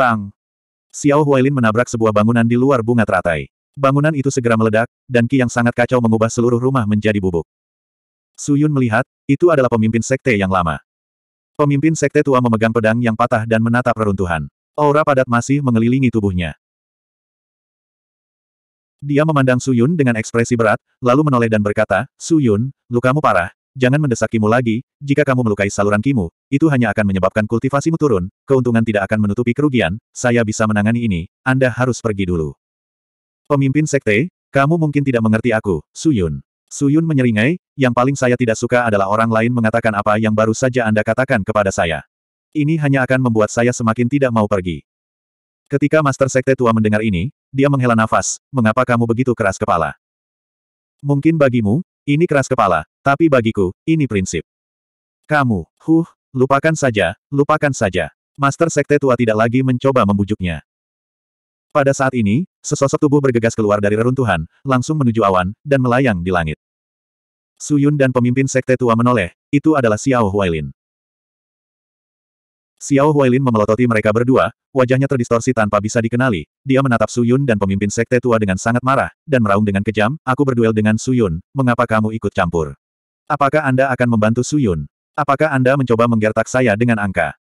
Bang! Xiao Huailin menabrak sebuah bangunan di luar bunga teratai. Bangunan itu segera meledak, dan ki yang sangat kacau mengubah seluruh rumah menjadi bubuk. Su Yun melihat, itu adalah pemimpin sekte yang lama. Pemimpin sekte tua memegang pedang yang patah dan menatap reruntuhan. Aura padat masih mengelilingi tubuhnya. Dia memandang Su Yun dengan ekspresi berat, lalu menoleh dan berkata, Su Yun, lukamu parah, jangan mendesak kimu lagi, jika kamu melukai saluran kimu, itu hanya akan menyebabkan kultivasimu turun, keuntungan tidak akan menutupi kerugian, saya bisa menangani ini, Anda harus pergi dulu. Pemimpin sekte, kamu mungkin tidak mengerti aku, Suyun. Suyun menyeringai, yang paling saya tidak suka adalah orang lain mengatakan apa yang baru saja Anda katakan kepada saya. Ini hanya akan membuat saya semakin tidak mau pergi. Ketika Master Sekte Tua mendengar ini, dia menghela nafas, mengapa kamu begitu keras kepala? Mungkin bagimu, ini keras kepala, tapi bagiku, ini prinsip. Kamu, huh, lupakan saja, lupakan saja. Master Sekte Tua tidak lagi mencoba membujuknya. Pada saat ini, sesosok tubuh bergegas keluar dari reruntuhan, langsung menuju awan, dan melayang di langit. Suyun dan pemimpin Sekte Tua menoleh, itu adalah Xiao Huailin. Xiao Huailin memelototi mereka berdua, wajahnya terdistorsi tanpa bisa dikenali, dia menatap Su Yun dan pemimpin sekte tua dengan sangat marah, dan meraung dengan kejam, aku berduel dengan Su Yun, mengapa kamu ikut campur? Apakah Anda akan membantu Su Yun? Apakah Anda mencoba menggertak saya dengan angka?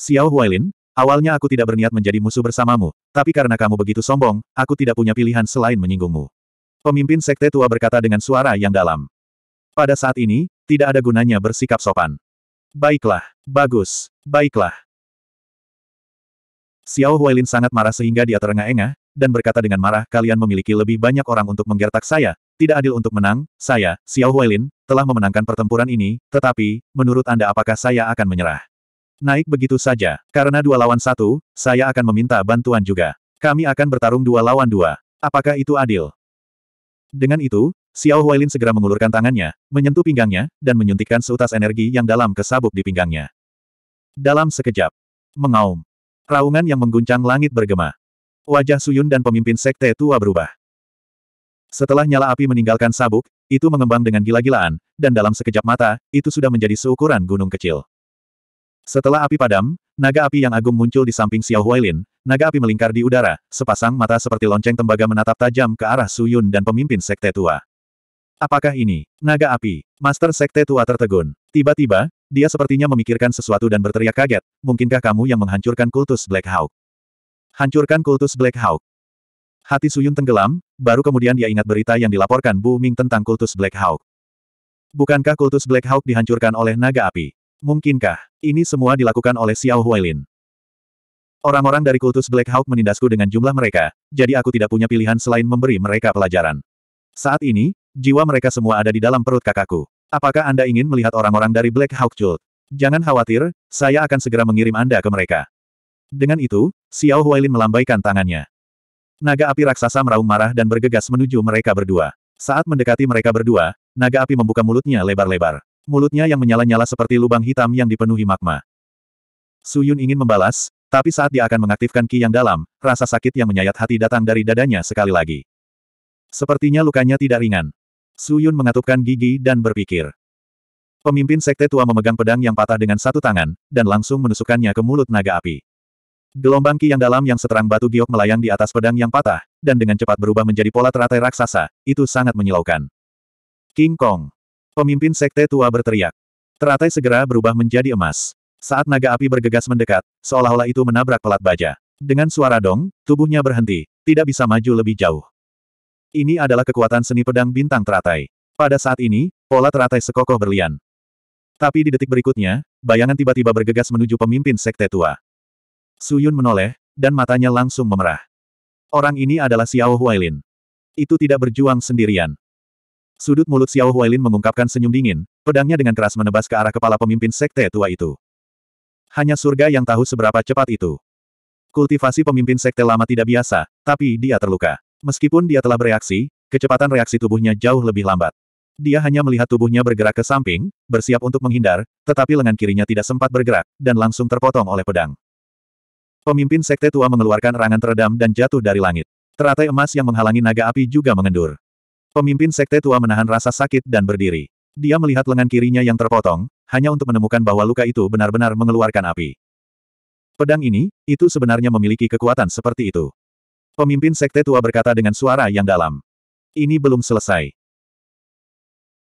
Xiao Huailin, awalnya aku tidak berniat menjadi musuh bersamamu, tapi karena kamu begitu sombong, aku tidak punya pilihan selain menyinggungmu. Pemimpin sekte tua berkata dengan suara yang dalam. Pada saat ini, tidak ada gunanya bersikap sopan. Baiklah, bagus, baiklah. Xiao Huailin sangat marah sehingga dia terengah-engah, dan berkata dengan marah, kalian memiliki lebih banyak orang untuk menggertak saya, tidak adil untuk menang, saya, Xiao Huailin, telah memenangkan pertempuran ini, tetapi, menurut Anda apakah saya akan menyerah? Naik begitu saja, karena dua lawan satu, saya akan meminta bantuan juga. Kami akan bertarung dua lawan dua. Apakah itu adil? Dengan itu, Xiao Huailin segera mengulurkan tangannya, menyentuh pinggangnya, dan menyuntikkan seutas energi yang dalam ke sabuk di pinggangnya. Dalam sekejap, mengaum. Raungan yang mengguncang langit bergema. Wajah Suyun dan pemimpin sekte tua berubah. Setelah nyala api meninggalkan sabuk, itu mengembang dengan gila-gilaan, dan dalam sekejap mata, itu sudah menjadi seukuran gunung kecil. Setelah api padam, naga api yang agung muncul di samping Xiao Huailin, naga api melingkar di udara, sepasang mata seperti lonceng tembaga menatap tajam ke arah Suyun dan pemimpin sekte tua. Apakah ini? Naga api. Master Sekte tua tertegun. Tiba-tiba, dia sepertinya memikirkan sesuatu dan berteriak kaget, mungkinkah kamu yang menghancurkan kultus Black Hawk? Hancurkan kultus Black Hawk. Hati Suyun tenggelam, baru kemudian dia ingat berita yang dilaporkan Bu Ming tentang kultus Black Hawk. Bukankah kultus Black Hawk dihancurkan oleh naga api? Mungkinkah, ini semua dilakukan oleh Xiao Huailin? Orang-orang dari kultus Black Hawk menindasku dengan jumlah mereka, jadi aku tidak punya pilihan selain memberi mereka pelajaran. Saat ini, Jiwa mereka semua ada di dalam perut kakakku. Apakah Anda ingin melihat orang-orang dari Black Hawk Jolt? Jangan khawatir, saya akan segera mengirim Anda ke mereka. Dengan itu, Xiao Huailin melambaikan tangannya. Naga api raksasa meraung marah dan bergegas menuju mereka berdua. Saat mendekati mereka berdua, naga api membuka mulutnya lebar-lebar. Mulutnya yang menyala-nyala seperti lubang hitam yang dipenuhi magma. Suyun ingin membalas, tapi saat dia akan mengaktifkan ki yang dalam, rasa sakit yang menyayat hati datang dari dadanya sekali lagi. Sepertinya lukanya tidak ringan. Suyun mengatupkan gigi dan berpikir. Pemimpin sekte tua memegang pedang yang patah dengan satu tangan, dan langsung menusukkannya ke mulut naga api. Gelombang ki yang dalam yang seterang batu giok melayang di atas pedang yang patah, dan dengan cepat berubah menjadi pola teratai raksasa, itu sangat menyilaukan. King Kong. Pemimpin sekte tua berteriak. Teratai segera berubah menjadi emas. Saat naga api bergegas mendekat, seolah-olah itu menabrak pelat baja. Dengan suara dong, tubuhnya berhenti, tidak bisa maju lebih jauh. Ini adalah kekuatan seni pedang bintang teratai. Pada saat ini, pola teratai sekokoh berlian. Tapi di detik berikutnya, bayangan tiba-tiba bergegas menuju pemimpin sekte tua. Suyun menoleh, dan matanya langsung memerah. Orang ini adalah Xiao Huailin. Itu tidak berjuang sendirian. Sudut mulut Xiao Huailin mengungkapkan senyum dingin, pedangnya dengan keras menebas ke arah kepala pemimpin sekte tua itu. Hanya surga yang tahu seberapa cepat itu. Kultivasi pemimpin sekte lama tidak biasa, tapi dia terluka. Meskipun dia telah bereaksi, kecepatan reaksi tubuhnya jauh lebih lambat. Dia hanya melihat tubuhnya bergerak ke samping, bersiap untuk menghindar, tetapi lengan kirinya tidak sempat bergerak, dan langsung terpotong oleh pedang. Pemimpin sekte tua mengeluarkan rangan teredam dan jatuh dari langit. Teratai emas yang menghalangi naga api juga mengendur. Pemimpin sekte tua menahan rasa sakit dan berdiri. Dia melihat lengan kirinya yang terpotong, hanya untuk menemukan bahwa luka itu benar-benar mengeluarkan api. Pedang ini, itu sebenarnya memiliki kekuatan seperti itu. Pemimpin sekte tua berkata dengan suara yang dalam. Ini belum selesai.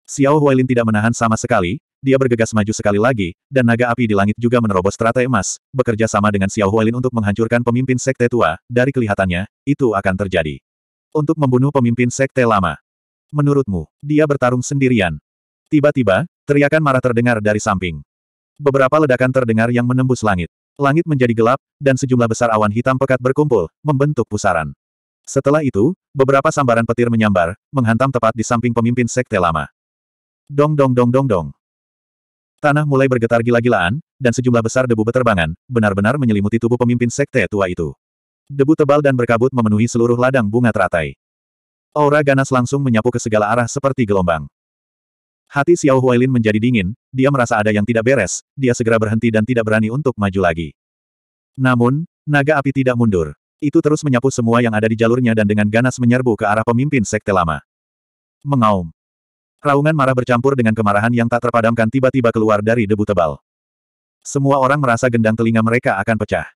Xiao Huailin tidak menahan sama sekali, dia bergegas maju sekali lagi, dan naga api di langit juga menerobos strata emas, bekerja sama dengan Xiao Huailin untuk menghancurkan pemimpin sekte tua, dari kelihatannya, itu akan terjadi. Untuk membunuh pemimpin sekte lama. Menurutmu, dia bertarung sendirian. Tiba-tiba, teriakan marah terdengar dari samping. Beberapa ledakan terdengar yang menembus langit. Langit menjadi gelap, dan sejumlah besar awan hitam pekat berkumpul, membentuk pusaran. Setelah itu, beberapa sambaran petir menyambar, menghantam tepat di samping pemimpin sekte lama. Dong dong dong dong dong. Tanah mulai bergetar gila-gilaan, dan sejumlah besar debu beterbangan, benar-benar menyelimuti tubuh pemimpin sekte tua itu. Debu tebal dan berkabut memenuhi seluruh ladang bunga teratai. Aura ganas langsung menyapu ke segala arah seperti gelombang. Hati Xiao Huailin menjadi dingin, dia merasa ada yang tidak beres, dia segera berhenti dan tidak berani untuk maju lagi. Namun, naga api tidak mundur. Itu terus menyapu semua yang ada di jalurnya dan dengan ganas menyerbu ke arah pemimpin sekte lama. Mengaum. Raungan marah bercampur dengan kemarahan yang tak terpadamkan tiba-tiba keluar dari debu tebal. Semua orang merasa gendang telinga mereka akan pecah.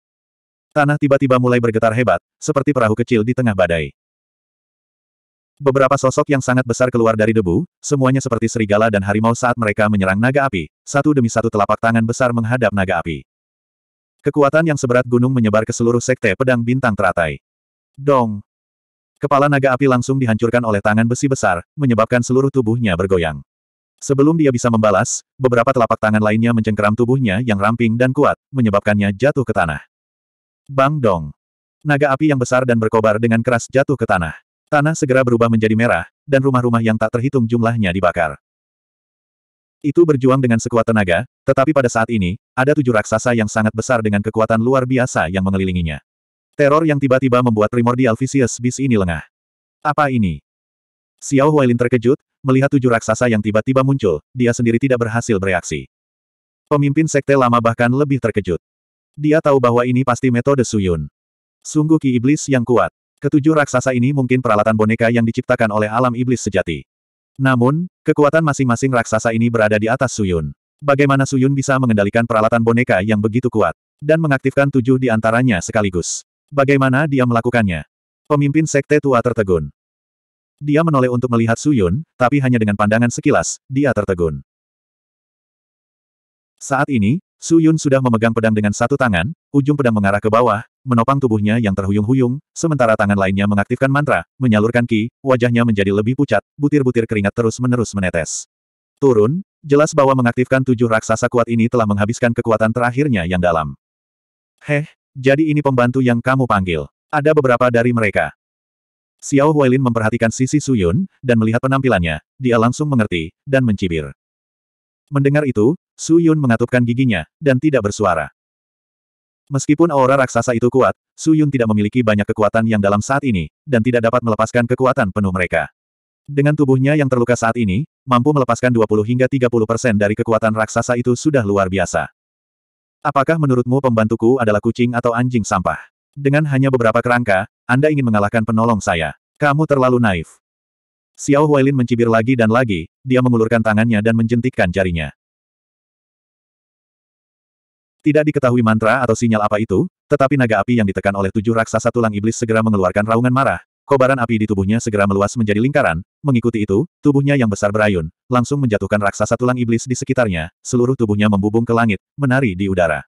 Tanah tiba-tiba mulai bergetar hebat, seperti perahu kecil di tengah badai. Beberapa sosok yang sangat besar keluar dari debu, semuanya seperti serigala dan harimau saat mereka menyerang naga api, satu demi satu telapak tangan besar menghadap naga api. Kekuatan yang seberat gunung menyebar ke seluruh sekte pedang bintang teratai. Dong! Kepala naga api langsung dihancurkan oleh tangan besi besar, menyebabkan seluruh tubuhnya bergoyang. Sebelum dia bisa membalas, beberapa telapak tangan lainnya mencengkeram tubuhnya yang ramping dan kuat, menyebabkannya jatuh ke tanah. Bang Dong! Naga api yang besar dan berkobar dengan keras jatuh ke tanah. Tanah segera berubah menjadi merah, dan rumah-rumah yang tak terhitung jumlahnya dibakar. Itu berjuang dengan sekuat tenaga, tetapi pada saat ini, ada tujuh raksasa yang sangat besar dengan kekuatan luar biasa yang mengelilinginya. Teror yang tiba-tiba membuat primordial Vicious bis ini lengah. Apa ini? Xiao Huailin terkejut, melihat tujuh raksasa yang tiba-tiba muncul, dia sendiri tidak berhasil bereaksi. Pemimpin sekte lama bahkan lebih terkejut. Dia tahu bahwa ini pasti metode Suyun. Sungguh ki iblis yang kuat. Ketujuh raksasa ini mungkin peralatan boneka yang diciptakan oleh alam iblis sejati. Namun, kekuatan masing-masing raksasa ini berada di atas Suyun. Bagaimana Suyun bisa mengendalikan peralatan boneka yang begitu kuat? Dan mengaktifkan tujuh di antaranya sekaligus. Bagaimana dia melakukannya? Pemimpin sekte tua tertegun. Dia menoleh untuk melihat Suyun, tapi hanya dengan pandangan sekilas, dia tertegun. Saat ini, Su Yun sudah memegang pedang dengan satu tangan, ujung pedang mengarah ke bawah, menopang tubuhnya yang terhuyung-huyung, sementara tangan lainnya mengaktifkan mantra, menyalurkan ki, wajahnya menjadi lebih pucat, butir-butir keringat terus-menerus menetes. Turun, jelas bahwa mengaktifkan tujuh raksasa kuat ini telah menghabiskan kekuatan terakhirnya yang dalam. Heh, jadi ini pembantu yang kamu panggil. Ada beberapa dari mereka. Xiao Huailin memperhatikan sisi Su Yun, dan melihat penampilannya, dia langsung mengerti, dan mencibir. Mendengar itu, Su Yun mengatupkan giginya, dan tidak bersuara. Meskipun aura raksasa itu kuat, Su Yun tidak memiliki banyak kekuatan yang dalam saat ini, dan tidak dapat melepaskan kekuatan penuh mereka. Dengan tubuhnya yang terluka saat ini, mampu melepaskan 20 hingga 30 persen dari kekuatan raksasa itu sudah luar biasa. Apakah menurutmu pembantuku adalah kucing atau anjing sampah? Dengan hanya beberapa kerangka, Anda ingin mengalahkan penolong saya. Kamu terlalu naif. Xiao Huailin mencibir lagi dan lagi, dia mengulurkan tangannya dan menjentikkan jarinya. Tidak diketahui mantra atau sinyal apa itu, tetapi naga api yang ditekan oleh tujuh raksasa tulang iblis segera mengeluarkan raungan marah. Kobaran api di tubuhnya segera meluas menjadi lingkaran, mengikuti itu, tubuhnya yang besar berayun, langsung menjatuhkan raksasa tulang iblis di sekitarnya, seluruh tubuhnya membubung ke langit, menari di udara.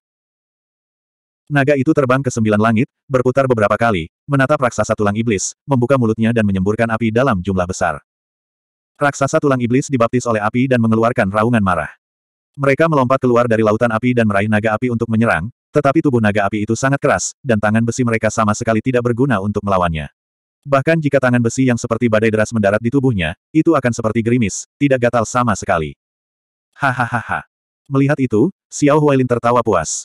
Naga itu terbang ke sembilan langit, berputar beberapa kali, menatap raksasa tulang iblis, membuka mulutnya dan menyemburkan api dalam jumlah besar. Raksasa tulang iblis dibaptis oleh api dan mengeluarkan raungan marah. Mereka melompat keluar dari lautan api dan meraih naga api untuk menyerang, tetapi tubuh naga api itu sangat keras, dan tangan besi mereka sama sekali tidak berguna untuk melawannya. Bahkan jika tangan besi yang seperti badai deras mendarat di tubuhnya, itu akan seperti gerimis, tidak gatal sama sekali. Hahaha. Melihat itu, Xiao Huailin tertawa puas.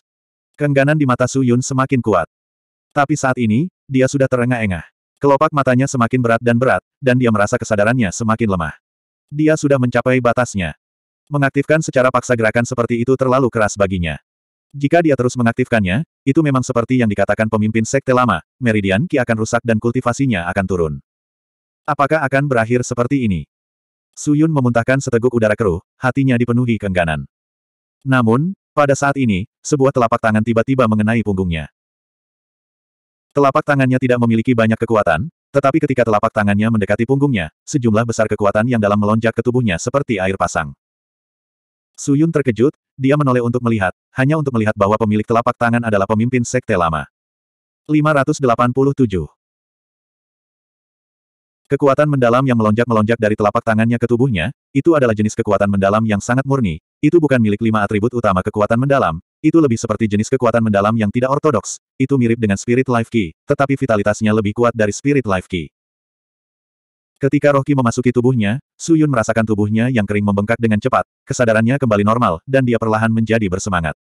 Kengganan di mata Su Yun semakin kuat. Tapi saat ini, dia sudah terengah-engah. Kelopak matanya semakin berat dan berat, dan dia merasa kesadarannya semakin lemah. Dia sudah mencapai batasnya. Mengaktifkan secara paksa gerakan seperti itu terlalu keras baginya. Jika dia terus mengaktifkannya, itu memang seperti yang dikatakan pemimpin sekte lama, meridian Ki akan rusak dan kultivasinya akan turun. Apakah akan berakhir seperti ini? Suyun memuntahkan seteguk udara keruh, hatinya dipenuhi kengganan. Namun, pada saat ini, sebuah telapak tangan tiba-tiba mengenai punggungnya. Telapak tangannya tidak memiliki banyak kekuatan, tetapi ketika telapak tangannya mendekati punggungnya, sejumlah besar kekuatan yang dalam melonjak ke tubuhnya seperti air pasang. Su Yun terkejut, dia menoleh untuk melihat, hanya untuk melihat bahwa pemilik telapak tangan adalah pemimpin sekte lama. 587 Kekuatan mendalam yang melonjak-melonjak dari telapak tangannya ke tubuhnya, itu adalah jenis kekuatan mendalam yang sangat murni, itu bukan milik lima atribut utama kekuatan mendalam, itu lebih seperti jenis kekuatan mendalam yang tidak ortodoks, itu mirip dengan Spirit Life Key, tetapi vitalitasnya lebih kuat dari Spirit Life Key. Ketika Rohki memasuki tubuhnya, Suyun merasakan tubuhnya yang kering membengkak dengan cepat, kesadarannya kembali normal, dan dia perlahan menjadi bersemangat.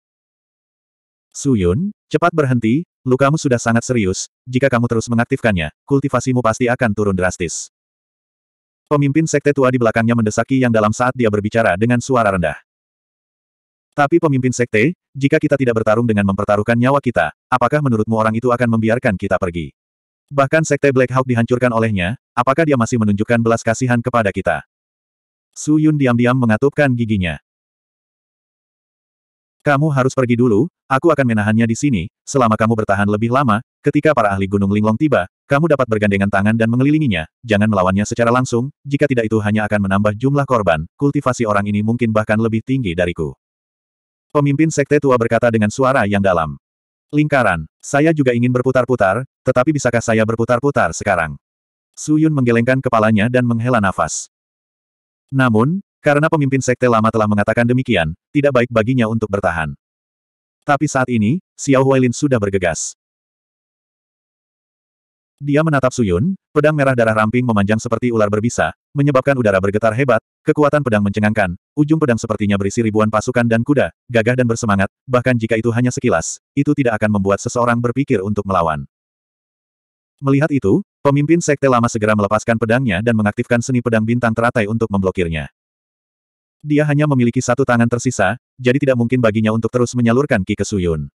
Suyun, cepat berhenti, lukamu sudah sangat serius, jika kamu terus mengaktifkannya, kultivasimu pasti akan turun drastis. Pemimpin sekte tua di belakangnya mendesaki yang dalam saat dia berbicara dengan suara rendah. Tapi pemimpin sekte, jika kita tidak bertarung dengan mempertaruhkan nyawa kita, apakah menurutmu orang itu akan membiarkan kita pergi? Bahkan sekte Black Hawk dihancurkan olehnya, apakah dia masih menunjukkan belas kasihan kepada kita? Su Yun diam-diam mengatupkan giginya. Kamu harus pergi dulu, aku akan menahannya di sini, selama kamu bertahan lebih lama, ketika para ahli Gunung Linglong tiba, kamu dapat bergandengan tangan dan mengelilinginya, jangan melawannya secara langsung, jika tidak itu hanya akan menambah jumlah korban, kultivasi orang ini mungkin bahkan lebih tinggi dariku. Pemimpin sekte tua berkata dengan suara yang dalam. Lingkaran, saya juga ingin berputar-putar, tetapi bisakah saya berputar-putar sekarang? Su Yun menggelengkan kepalanya dan menghela nafas. Namun, karena pemimpin sekte lama telah mengatakan demikian, tidak baik baginya untuk bertahan. Tapi saat ini, Xiao Huailin sudah bergegas. Dia menatap Su Yun, pedang merah darah ramping memanjang seperti ular berbisa, menyebabkan udara bergetar hebat, kekuatan pedang mencengangkan, ujung pedang sepertinya berisi ribuan pasukan dan kuda, gagah dan bersemangat, bahkan jika itu hanya sekilas, itu tidak akan membuat seseorang berpikir untuk melawan. Melihat itu, pemimpin sekte lama segera melepaskan pedangnya dan mengaktifkan seni pedang bintang teratai untuk memblokirnya. Dia hanya memiliki satu tangan tersisa, jadi tidak mungkin baginya untuk terus menyalurkan Ki ke Suyun.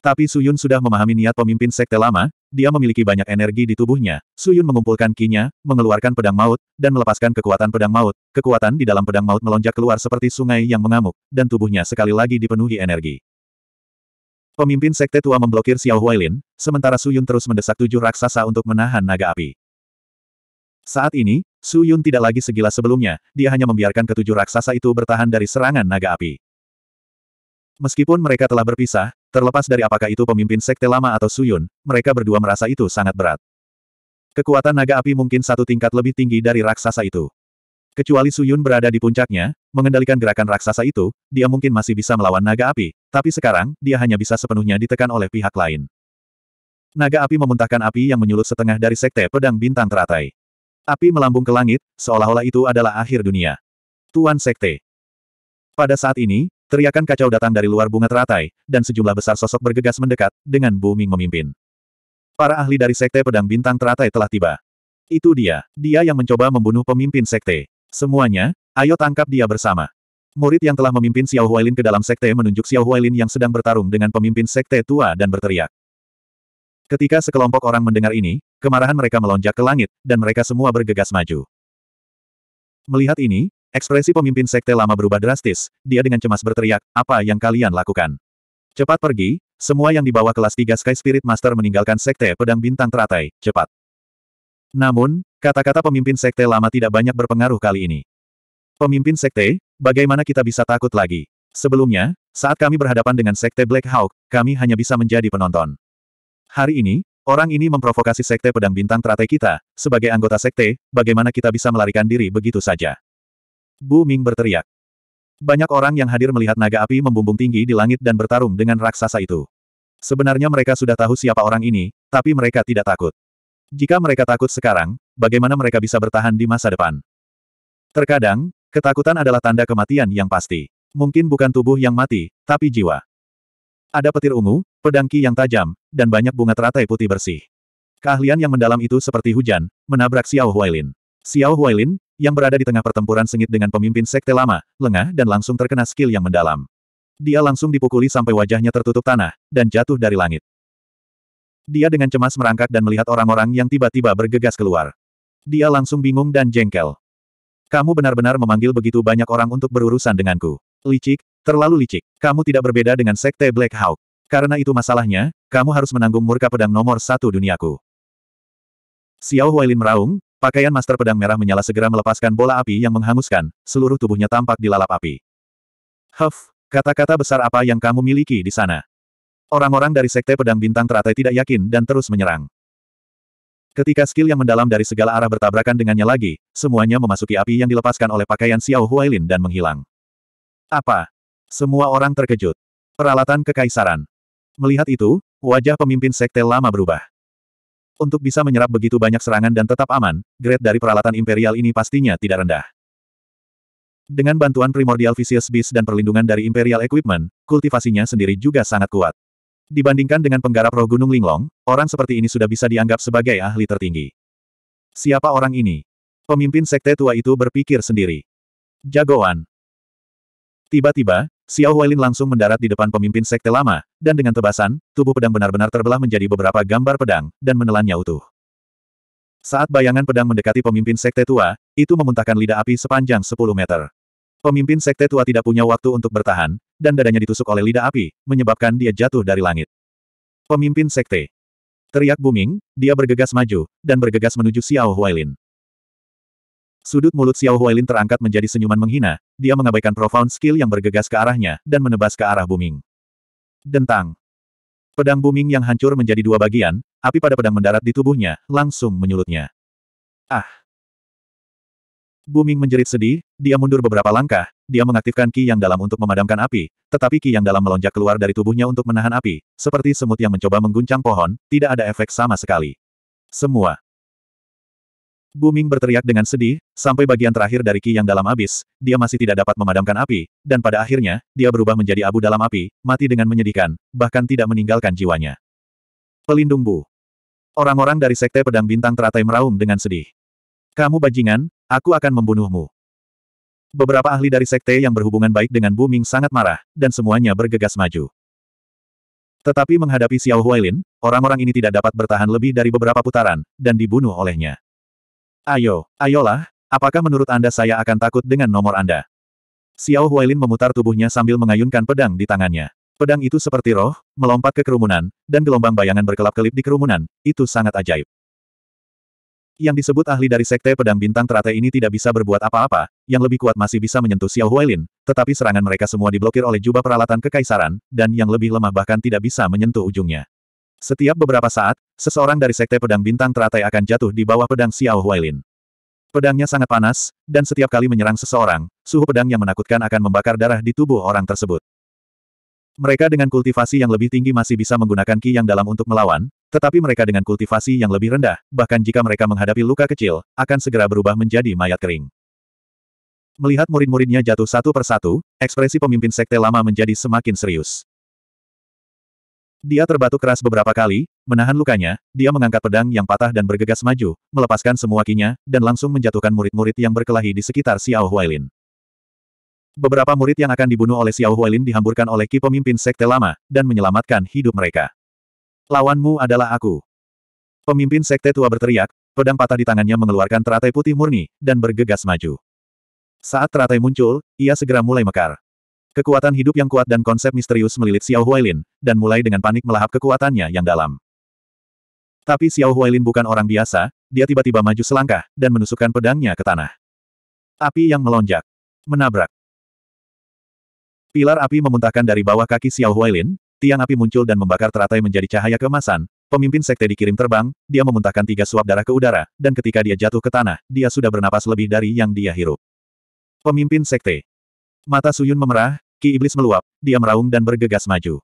Tapi Suyun sudah memahami niat pemimpin sekte lama, dia memiliki banyak energi di tubuhnya. Suyun mengumpulkan kinya, mengeluarkan pedang maut, dan melepaskan kekuatan pedang maut. Kekuatan di dalam pedang maut melonjak keluar seperti sungai yang mengamuk, dan tubuhnya sekali lagi dipenuhi energi. Pemimpin sekte tua memblokir Xiao Huailin, sementara Su Yun terus mendesak tujuh raksasa untuk menahan naga api. Saat ini, Su Yun tidak lagi segila sebelumnya, dia hanya membiarkan ketujuh raksasa itu bertahan dari serangan naga api. Meskipun mereka telah berpisah, terlepas dari apakah itu pemimpin sekte lama atau Su Yun, mereka berdua merasa itu sangat berat. Kekuatan naga api mungkin satu tingkat lebih tinggi dari raksasa itu. Kecuali Suyun berada di puncaknya, mengendalikan gerakan raksasa itu, dia mungkin masih bisa melawan naga api, tapi sekarang, dia hanya bisa sepenuhnya ditekan oleh pihak lain. Naga api memuntahkan api yang menyulut setengah dari sekte pedang bintang teratai. Api melambung ke langit, seolah-olah itu adalah akhir dunia. Tuan Sekte. Pada saat ini, teriakan kacau datang dari luar bunga teratai, dan sejumlah besar sosok bergegas mendekat, dengan booming memimpin. Para ahli dari Sekte Pedang Bintang Teratai telah tiba. Itu dia, dia yang mencoba membunuh pemimpin Sekte. Semuanya, ayo tangkap dia bersama. Murid yang telah memimpin Xiao Huailin ke dalam sekte menunjuk Xiao Huailin yang sedang bertarung dengan pemimpin sekte tua dan berteriak. Ketika sekelompok orang mendengar ini, kemarahan mereka melonjak ke langit, dan mereka semua bergegas maju. Melihat ini, ekspresi pemimpin sekte lama berubah drastis, dia dengan cemas berteriak, apa yang kalian lakukan? Cepat pergi, semua yang dibawa kelas 3 Sky Spirit Master meninggalkan sekte pedang bintang teratai, cepat. Namun, Kata-kata pemimpin sekte lama tidak banyak berpengaruh kali ini. Pemimpin sekte, bagaimana kita bisa takut lagi? Sebelumnya, saat kami berhadapan dengan sekte Black Hawk, kami hanya bisa menjadi penonton. Hari ini, orang ini memprovokasi sekte pedang bintang teratai kita, sebagai anggota sekte, bagaimana kita bisa melarikan diri begitu saja? Bu Ming berteriak. Banyak orang yang hadir melihat naga api membumbung tinggi di langit dan bertarung dengan raksasa itu. Sebenarnya mereka sudah tahu siapa orang ini, tapi mereka tidak takut. Jika mereka takut sekarang, bagaimana mereka bisa bertahan di masa depan. Terkadang, ketakutan adalah tanda kematian yang pasti. Mungkin bukan tubuh yang mati, tapi jiwa. Ada petir ungu, pedang ki yang tajam, dan banyak bunga teratai putih bersih. Keahlian yang mendalam itu seperti hujan, menabrak Xiao Huailin. Xiao Huailin, yang berada di tengah pertempuran sengit dengan pemimpin sekte lama, lengah dan langsung terkena skill yang mendalam. Dia langsung dipukuli sampai wajahnya tertutup tanah, dan jatuh dari langit. Dia dengan cemas merangkak dan melihat orang-orang yang tiba-tiba bergegas keluar dia langsung bingung dan jengkel. Kamu benar-benar memanggil begitu banyak orang untuk berurusan denganku. Licik, terlalu licik. Kamu tidak berbeda dengan Sekte Black Hawk. Karena itu masalahnya, kamu harus menanggung murka pedang nomor satu duniaku. Xiao Huailin meraung, pakaian master pedang merah menyala segera melepaskan bola api yang menghanguskan, seluruh tubuhnya tampak dilalap api. Huff, kata-kata besar apa yang kamu miliki di sana? Orang-orang dari Sekte Pedang Bintang teratai tidak yakin dan terus menyerang. Ketika skill yang mendalam dari segala arah bertabrakan dengannya lagi, semuanya memasuki api yang dilepaskan oleh pakaian Xiao Huailin dan menghilang. Apa? Semua orang terkejut. Peralatan kekaisaran. Melihat itu, wajah pemimpin sekte lama berubah. Untuk bisa menyerap begitu banyak serangan dan tetap aman, grade dari peralatan imperial ini pastinya tidak rendah. Dengan bantuan primordial Vicious Beast dan perlindungan dari imperial equipment, kultivasinya sendiri juga sangat kuat. Dibandingkan dengan penggarap roh Gunung Linglong, orang seperti ini sudah bisa dianggap sebagai ahli tertinggi. Siapa orang ini? Pemimpin sekte tua itu berpikir sendiri. Jagoan. Tiba-tiba, Xiao Huailin langsung mendarat di depan pemimpin sekte lama, dan dengan tebasan, tubuh pedang benar-benar terbelah menjadi beberapa gambar pedang, dan menelannya utuh. Saat bayangan pedang mendekati pemimpin sekte tua, itu memuntahkan lidah api sepanjang 10 meter. Pemimpin sekte tua tidak punya waktu untuk bertahan, dan dadanya ditusuk oleh lidah api, menyebabkan dia jatuh dari langit. Pemimpin sekte. Teriak booming, dia bergegas maju, dan bergegas menuju Xiao Huailin. Sudut mulut Xiao Huailin terangkat menjadi senyuman menghina, dia mengabaikan profound skill yang bergegas ke arahnya, dan menebas ke arah booming. Dentang. Pedang booming yang hancur menjadi dua bagian, api pada pedang mendarat di tubuhnya, langsung menyulutnya. Ah! Booming menjerit sedih, dia mundur beberapa langkah, dia mengaktifkan ki yang dalam untuk memadamkan api, tetapi ki yang dalam melonjak keluar dari tubuhnya untuk menahan api, seperti semut yang mencoba mengguncang pohon, tidak ada efek sama sekali. Semua. Booming berteriak dengan sedih, sampai bagian terakhir dari ki yang dalam habis, dia masih tidak dapat memadamkan api, dan pada akhirnya, dia berubah menjadi abu dalam api, mati dengan menyedihkan, bahkan tidak meninggalkan jiwanya. Pelindung Bu. Orang-orang dari Sekte Pedang Bintang teratai meraung dengan sedih. Kamu bajingan, Aku akan membunuhmu. Beberapa ahli dari sekte yang berhubungan baik dengan Bu Ming sangat marah, dan semuanya bergegas maju. Tetapi menghadapi Xiao Huailin, orang-orang ini tidak dapat bertahan lebih dari beberapa putaran, dan dibunuh olehnya. Ayo, ayolah, apakah menurut Anda saya akan takut dengan nomor Anda? Xiao Huailin memutar tubuhnya sambil mengayunkan pedang di tangannya. Pedang itu seperti roh, melompat ke kerumunan, dan gelombang bayangan berkelap-kelip di kerumunan, itu sangat ajaib. Yang disebut ahli dari Sekte Pedang Bintang Teratai ini tidak bisa berbuat apa-apa, yang lebih kuat masih bisa menyentuh Xiao Huailin, tetapi serangan mereka semua diblokir oleh jubah peralatan kekaisaran, dan yang lebih lemah bahkan tidak bisa menyentuh ujungnya. Setiap beberapa saat, seseorang dari Sekte Pedang Bintang Teratai akan jatuh di bawah pedang Xiao Huailin. Pedangnya sangat panas, dan setiap kali menyerang seseorang, suhu pedang yang menakutkan akan membakar darah di tubuh orang tersebut. Mereka dengan kultivasi yang lebih tinggi masih bisa menggunakan ki yang dalam untuk melawan, tetapi mereka dengan kultivasi yang lebih rendah, bahkan jika mereka menghadapi luka kecil, akan segera berubah menjadi mayat kering. Melihat murid-muridnya jatuh satu persatu, ekspresi pemimpin sekte lama menjadi semakin serius. Dia terbatuk keras beberapa kali, menahan lukanya, dia mengangkat pedang yang patah dan bergegas maju, melepaskan semua kinya, dan langsung menjatuhkan murid-murid yang berkelahi di sekitar Xiao Huailin. Beberapa murid yang akan dibunuh oleh Xiao Huailin dihamburkan oleh Ki pemimpin sekte lama, dan menyelamatkan hidup mereka. Lawanmu adalah aku. Pemimpin sekte tua berteriak, pedang patah di tangannya mengeluarkan teratai putih murni, dan bergegas maju. Saat teratai muncul, ia segera mulai mekar. Kekuatan hidup yang kuat dan konsep misterius melilit Xiao Huailin, dan mulai dengan panik melahap kekuatannya yang dalam. Tapi Xiao Huailin bukan orang biasa, dia tiba-tiba maju selangkah, dan menusukkan pedangnya ke tanah. Api yang melonjak. Menabrak. Pilar api memuntahkan dari bawah kaki Xiao Huailin, Tiang api muncul dan membakar teratai menjadi cahaya kemasan. Pemimpin sekte dikirim terbang, dia memuntahkan tiga suap darah ke udara, dan ketika dia jatuh ke tanah, dia sudah bernapas lebih dari yang dia hirup. Pemimpin sekte. Mata Suyun memerah, ki iblis meluap, dia meraung dan bergegas maju.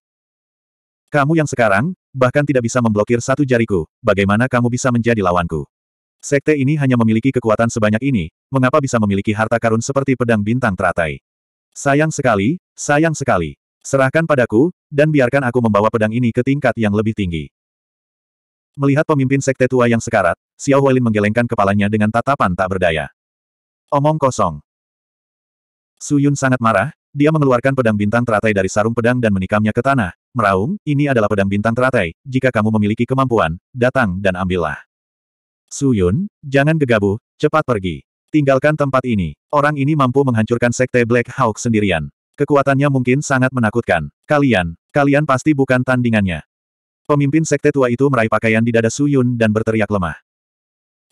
Kamu yang sekarang, bahkan tidak bisa memblokir satu jariku, bagaimana kamu bisa menjadi lawanku? Sekte ini hanya memiliki kekuatan sebanyak ini, mengapa bisa memiliki harta karun seperti pedang bintang teratai? Sayang sekali, sayang sekali. Serahkan padaku, dan biarkan aku membawa pedang ini ke tingkat yang lebih tinggi. Melihat pemimpin sekte tua yang sekarat, Xiao Huilin menggelengkan kepalanya dengan tatapan tak berdaya. Omong kosong. Su Yun sangat marah, dia mengeluarkan pedang bintang teratai dari sarung pedang dan menikamnya ke tanah. Meraung, ini adalah pedang bintang teratai, jika kamu memiliki kemampuan, datang dan ambillah. Su Yun, jangan gegabah, cepat pergi. Tinggalkan tempat ini. Orang ini mampu menghancurkan sekte Black Hawk sendirian. Kekuatannya mungkin sangat menakutkan. Kalian, kalian pasti bukan tandingannya. Pemimpin sekte tua itu meraih pakaian di dada Suyun dan berteriak lemah.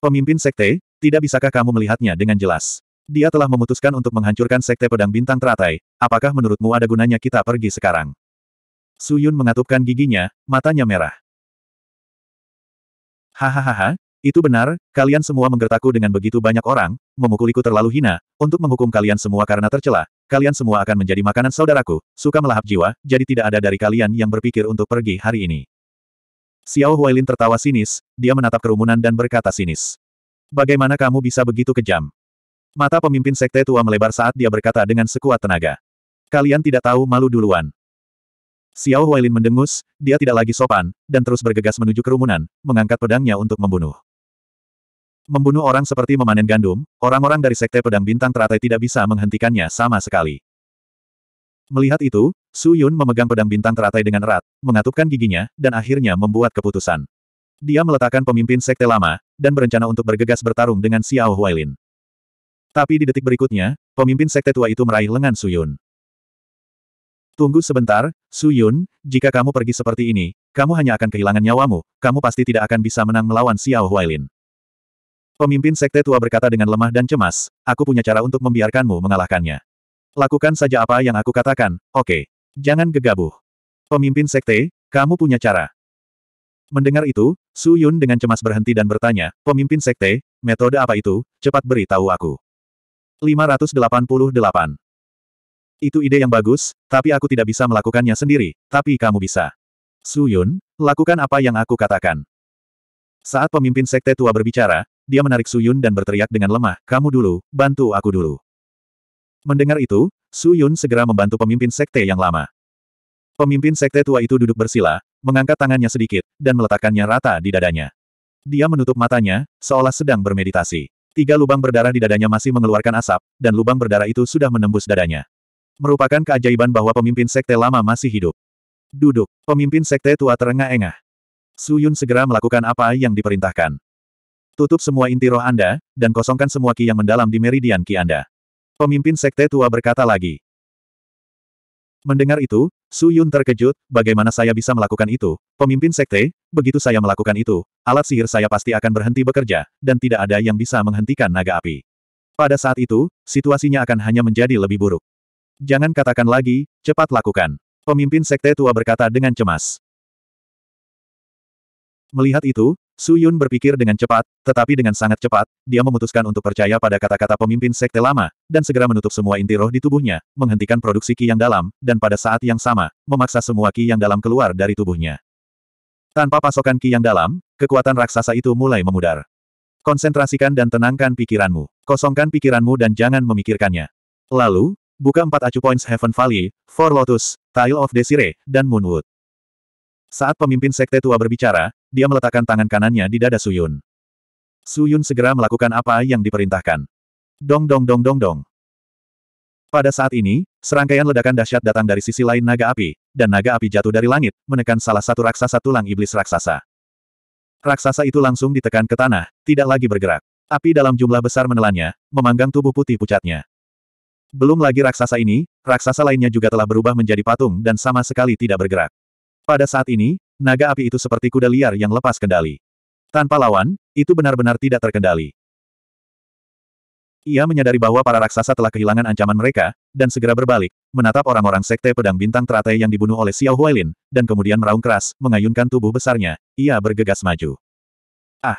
Pemimpin sekte, tidak bisakah kamu melihatnya dengan jelas? Dia telah memutuskan untuk menghancurkan sekte pedang bintang teratai, apakah menurutmu ada gunanya kita pergi sekarang? Suyun mengatupkan giginya, matanya merah. Hahaha, itu benar, kalian semua menggertaku dengan begitu banyak orang, memukuliku terlalu hina, untuk menghukum kalian semua karena tercela, kalian semua akan menjadi makanan saudaraku, suka melahap jiwa, jadi tidak ada dari kalian yang berpikir untuk pergi hari ini. Xiao Huailin tertawa sinis, dia menatap kerumunan dan berkata sinis. Bagaimana kamu bisa begitu kejam? Mata pemimpin sekte tua melebar saat dia berkata dengan sekuat tenaga. Kalian tidak tahu malu duluan. Xiao Huailin mendengus, dia tidak lagi sopan, dan terus bergegas menuju kerumunan, mengangkat pedangnya untuk membunuh. Membunuh orang seperti memanen gandum, orang-orang dari Sekte Pedang Bintang Teratai tidak bisa menghentikannya sama sekali. Melihat itu, Su Yun memegang pedang bintang teratai dengan erat, mengatupkan giginya, dan akhirnya membuat keputusan. Dia meletakkan pemimpin Sekte Lama, dan berencana untuk bergegas bertarung dengan Xiao Huailin. Tapi di detik berikutnya, pemimpin Sekte Tua itu meraih lengan Su Yun. Tunggu sebentar, Su Yun, jika kamu pergi seperti ini, kamu hanya akan kehilangan nyawamu, kamu pasti tidak akan bisa menang melawan Xiao Huailin. Pemimpin sekte tua berkata dengan lemah dan cemas, aku punya cara untuk membiarkanmu mengalahkannya. Lakukan saja apa yang aku katakan, oke. Okay. Jangan gegabah. Pemimpin sekte, kamu punya cara. Mendengar itu, Su Yun dengan cemas berhenti dan bertanya, pemimpin sekte, metode apa itu, cepat beritahu aku. 588. Itu ide yang bagus, tapi aku tidak bisa melakukannya sendiri, tapi kamu bisa. Su Yun, lakukan apa yang aku katakan. Saat pemimpin sekte tua berbicara, dia menarik Su Yun dan berteriak dengan lemah, kamu dulu, bantu aku dulu. Mendengar itu, Su Yun segera membantu pemimpin sekte yang lama. Pemimpin sekte tua itu duduk bersila, mengangkat tangannya sedikit, dan meletakkannya rata di dadanya. Dia menutup matanya, seolah sedang bermeditasi. Tiga lubang berdarah di dadanya masih mengeluarkan asap, dan lubang berdarah itu sudah menembus dadanya. Merupakan keajaiban bahwa pemimpin sekte lama masih hidup. Duduk, pemimpin sekte tua terengah-engah. Su Yun segera melakukan apa yang diperintahkan. Tutup semua inti roh Anda, dan kosongkan semua ki yang mendalam di meridian ki Anda. Pemimpin sekte tua berkata lagi. Mendengar itu, Su Yun terkejut, bagaimana saya bisa melakukan itu? Pemimpin sekte, begitu saya melakukan itu, alat sihir saya pasti akan berhenti bekerja, dan tidak ada yang bisa menghentikan naga api. Pada saat itu, situasinya akan hanya menjadi lebih buruk. Jangan katakan lagi, cepat lakukan. Pemimpin sekte tua berkata dengan cemas. Melihat itu, Su Yun berpikir dengan cepat, tetapi dengan sangat cepat, dia memutuskan untuk percaya pada kata-kata pemimpin sekte lama, dan segera menutup semua inti roh di tubuhnya, menghentikan produksi ki yang dalam, dan pada saat yang sama, memaksa semua ki yang dalam keluar dari tubuhnya. Tanpa pasokan ki yang dalam, kekuatan raksasa itu mulai memudar. Konsentrasikan dan tenangkan pikiranmu. Kosongkan pikiranmu dan jangan memikirkannya. Lalu, buka empat acu points Heaven Valley, Four Lotus, Tile of Desire, dan Moonwood. Saat pemimpin sekte tua berbicara, dia meletakkan tangan kanannya di dada Suyun. Suyun segera melakukan apa yang diperintahkan. Dong dong dong dong dong. Pada saat ini, serangkaian ledakan dahsyat datang dari sisi lain naga api, dan naga api jatuh dari langit, menekan salah satu raksasa tulang iblis raksasa. Raksasa itu langsung ditekan ke tanah, tidak lagi bergerak. Api dalam jumlah besar menelannya, memanggang tubuh putih pucatnya. Belum lagi raksasa ini, raksasa lainnya juga telah berubah menjadi patung dan sama sekali tidak bergerak. Pada saat ini, naga api itu seperti kuda liar yang lepas kendali. Tanpa lawan, itu benar-benar tidak terkendali. Ia menyadari bahwa para raksasa telah kehilangan ancaman mereka, dan segera berbalik, menatap orang-orang sekte pedang bintang teratai yang dibunuh oleh Xiao Huailin, dan kemudian meraung keras, mengayunkan tubuh besarnya, ia bergegas maju. Ah!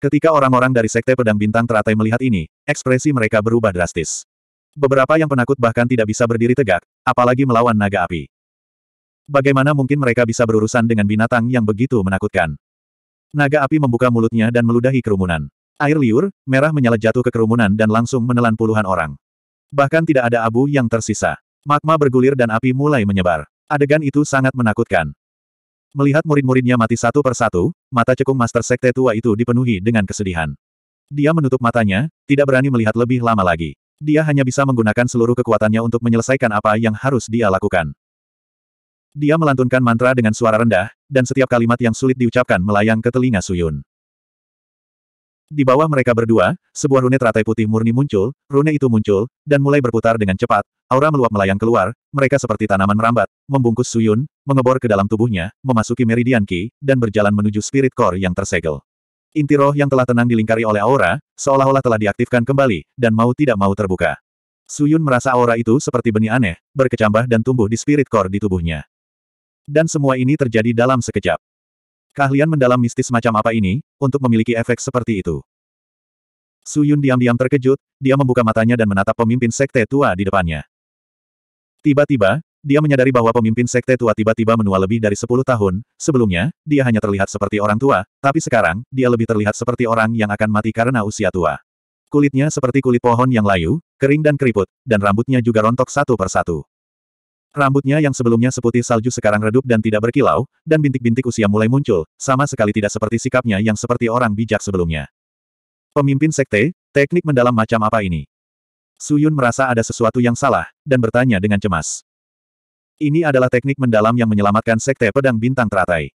Ketika orang-orang dari sekte pedang bintang teratai melihat ini, ekspresi mereka berubah drastis. Beberapa yang penakut bahkan tidak bisa berdiri tegak, apalagi melawan naga api. Bagaimana mungkin mereka bisa berurusan dengan binatang yang begitu menakutkan? Naga api membuka mulutnya dan meludahi kerumunan. Air liur, merah menyala jatuh ke kerumunan dan langsung menelan puluhan orang. Bahkan tidak ada abu yang tersisa. Magma bergulir dan api mulai menyebar. Adegan itu sangat menakutkan. Melihat murid-muridnya mati satu persatu, mata cekung Master Sekte tua itu dipenuhi dengan kesedihan. Dia menutup matanya, tidak berani melihat lebih lama lagi. Dia hanya bisa menggunakan seluruh kekuatannya untuk menyelesaikan apa yang harus dia lakukan. Dia melantunkan mantra dengan suara rendah, dan setiap kalimat yang sulit diucapkan melayang ke telinga Suyun. Di bawah mereka berdua, sebuah rune teratai putih murni muncul, rune itu muncul, dan mulai berputar dengan cepat, aura meluap melayang keluar, mereka seperti tanaman merambat, membungkus Suyun, mengebor ke dalam tubuhnya, memasuki meridian Qi, dan berjalan menuju spirit core yang tersegel. Inti roh yang telah tenang dilingkari oleh aura, seolah-olah telah diaktifkan kembali, dan mau tidak mau terbuka. Suyun merasa aura itu seperti benih aneh, berkecambah dan tumbuh di spirit core di tubuhnya. Dan semua ini terjadi dalam sekejap. Keahlian mendalam mistis macam apa ini, untuk memiliki efek seperti itu? Su Yun diam-diam terkejut, dia membuka matanya dan menatap pemimpin sekte tua di depannya. Tiba-tiba, dia menyadari bahwa pemimpin sekte tua tiba-tiba menua lebih dari 10 tahun, sebelumnya, dia hanya terlihat seperti orang tua, tapi sekarang, dia lebih terlihat seperti orang yang akan mati karena usia tua. Kulitnya seperti kulit pohon yang layu, kering dan keriput, dan rambutnya juga rontok satu persatu. Rambutnya yang sebelumnya seputih salju sekarang redup dan tidak berkilau, dan bintik-bintik usia mulai muncul, sama sekali tidak seperti sikapnya yang seperti orang bijak sebelumnya. Pemimpin sekte, teknik mendalam macam apa ini? Suyun merasa ada sesuatu yang salah, dan bertanya dengan cemas. Ini adalah teknik mendalam yang menyelamatkan sekte pedang bintang teratai.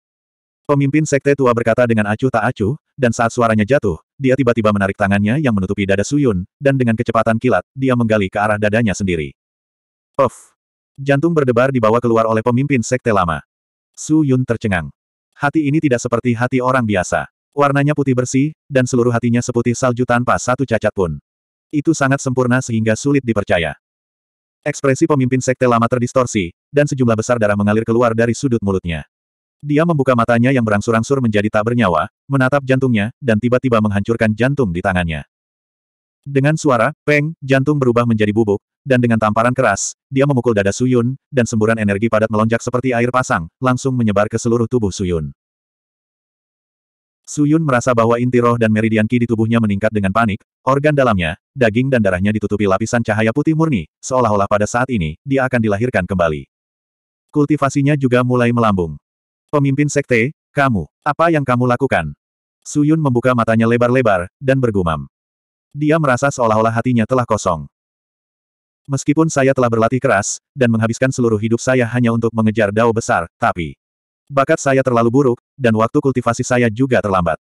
Pemimpin sekte tua berkata dengan acuh tak acuh, dan saat suaranya jatuh, dia tiba-tiba menarik tangannya yang menutupi dada Suyun, dan dengan kecepatan kilat, dia menggali ke arah dadanya sendiri. Of, Jantung berdebar dibawa keluar oleh pemimpin sekte lama. Su Yun tercengang. Hati ini tidak seperti hati orang biasa. Warnanya putih bersih, dan seluruh hatinya seputih salju tanpa satu cacat pun. Itu sangat sempurna sehingga sulit dipercaya. Ekspresi pemimpin sekte lama terdistorsi, dan sejumlah besar darah mengalir keluar dari sudut mulutnya. Dia membuka matanya yang berangsur-angsur menjadi tak bernyawa, menatap jantungnya, dan tiba-tiba menghancurkan jantung di tangannya. Dengan suara, peng, jantung berubah menjadi bubuk, dan dengan tamparan keras, dia memukul dada Suyun, dan semburan energi padat melonjak seperti air pasang, langsung menyebar ke seluruh tubuh Suyun. Suyun merasa bahwa inti roh dan meridian ki di tubuhnya meningkat dengan panik, organ dalamnya, daging dan darahnya ditutupi lapisan cahaya putih murni, seolah-olah pada saat ini, dia akan dilahirkan kembali. Kultivasinya juga mulai melambung. Pemimpin sekte, kamu, apa yang kamu lakukan? Suyun membuka matanya lebar-lebar, dan bergumam. Dia merasa seolah-olah hatinya telah kosong. Meskipun saya telah berlatih keras, dan menghabiskan seluruh hidup saya hanya untuk mengejar dao besar, tapi... Bakat saya terlalu buruk, dan waktu kultivasi saya juga terlambat.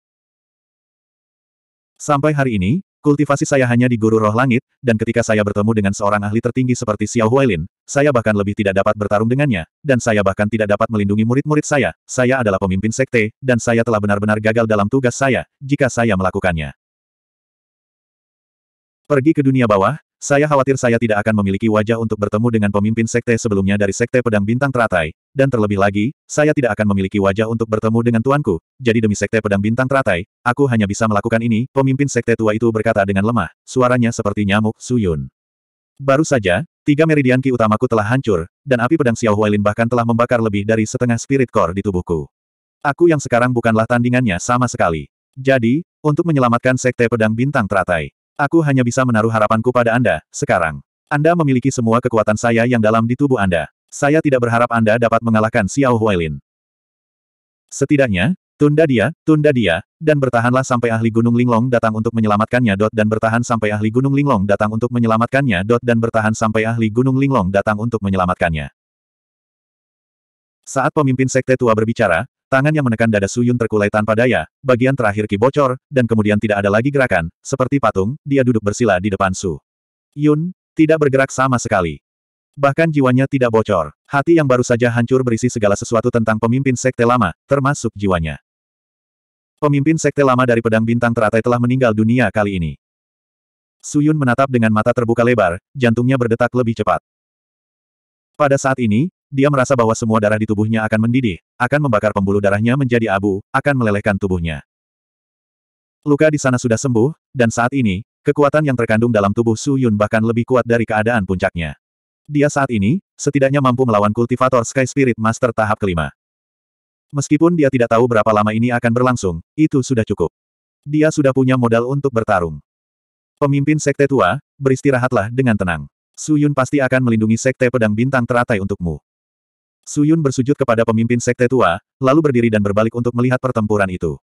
Sampai hari ini, kultivasi saya hanya di guru roh langit, dan ketika saya bertemu dengan seorang ahli tertinggi seperti Xiao Huailin, saya bahkan lebih tidak dapat bertarung dengannya, dan saya bahkan tidak dapat melindungi murid-murid saya. Saya adalah pemimpin sekte, dan saya telah benar-benar gagal dalam tugas saya, jika saya melakukannya. Pergi ke dunia bawah, saya khawatir saya tidak akan memiliki wajah untuk bertemu dengan pemimpin sekte sebelumnya dari sekte pedang bintang teratai, dan terlebih lagi, saya tidak akan memiliki wajah untuk bertemu dengan tuanku, jadi demi sekte pedang bintang teratai, aku hanya bisa melakukan ini, pemimpin sekte tua itu berkata dengan lemah, suaranya seperti nyamuk, Suyun. Baru saja, tiga meridian ki utamaku telah hancur, dan api pedang Xiao Huailin bahkan telah membakar lebih dari setengah spirit core di tubuhku. Aku yang sekarang bukanlah tandingannya sama sekali. Jadi, untuk menyelamatkan sekte pedang bintang teratai, Aku hanya bisa menaruh harapanku pada Anda, sekarang. Anda memiliki semua kekuatan saya yang dalam di tubuh Anda. Saya tidak berharap Anda dapat mengalahkan Xiao Huailin. Setidaknya, tunda dia, tunda dia, dan bertahanlah sampai ahli Gunung Linglong datang untuk menyelamatkannya. Dot dan bertahan sampai ahli Gunung Linglong datang untuk menyelamatkannya. Dot dan bertahan sampai ahli Gunung Linglong datang untuk menyelamatkannya. Saat pemimpin sekte tua berbicara, Tangan yang menekan dada Suyun terkulai tanpa daya, bagian terakhir Ki bocor, dan kemudian tidak ada lagi gerakan, seperti patung, dia duduk bersila di depan Su. Yun, tidak bergerak sama sekali. Bahkan jiwanya tidak bocor. Hati yang baru saja hancur berisi segala sesuatu tentang pemimpin sekte lama, termasuk jiwanya. Pemimpin sekte lama dari pedang bintang teratai telah meninggal dunia kali ini. Suyun menatap dengan mata terbuka lebar, jantungnya berdetak lebih cepat. Pada saat ini, dia merasa bahwa semua darah di tubuhnya akan mendidih, akan membakar pembuluh darahnya menjadi abu, akan melelehkan tubuhnya. Luka di sana sudah sembuh, dan saat ini, kekuatan yang terkandung dalam tubuh Su Yun bahkan lebih kuat dari keadaan puncaknya. Dia saat ini, setidaknya mampu melawan kultivator Sky Spirit Master tahap kelima. Meskipun dia tidak tahu berapa lama ini akan berlangsung, itu sudah cukup. Dia sudah punya modal untuk bertarung. Pemimpin Sekte Tua, beristirahatlah dengan tenang. Su Yun pasti akan melindungi Sekte Pedang Bintang Teratai untukmu. Suyun bersujud kepada pemimpin sekte tua, lalu berdiri dan berbalik untuk melihat pertempuran itu.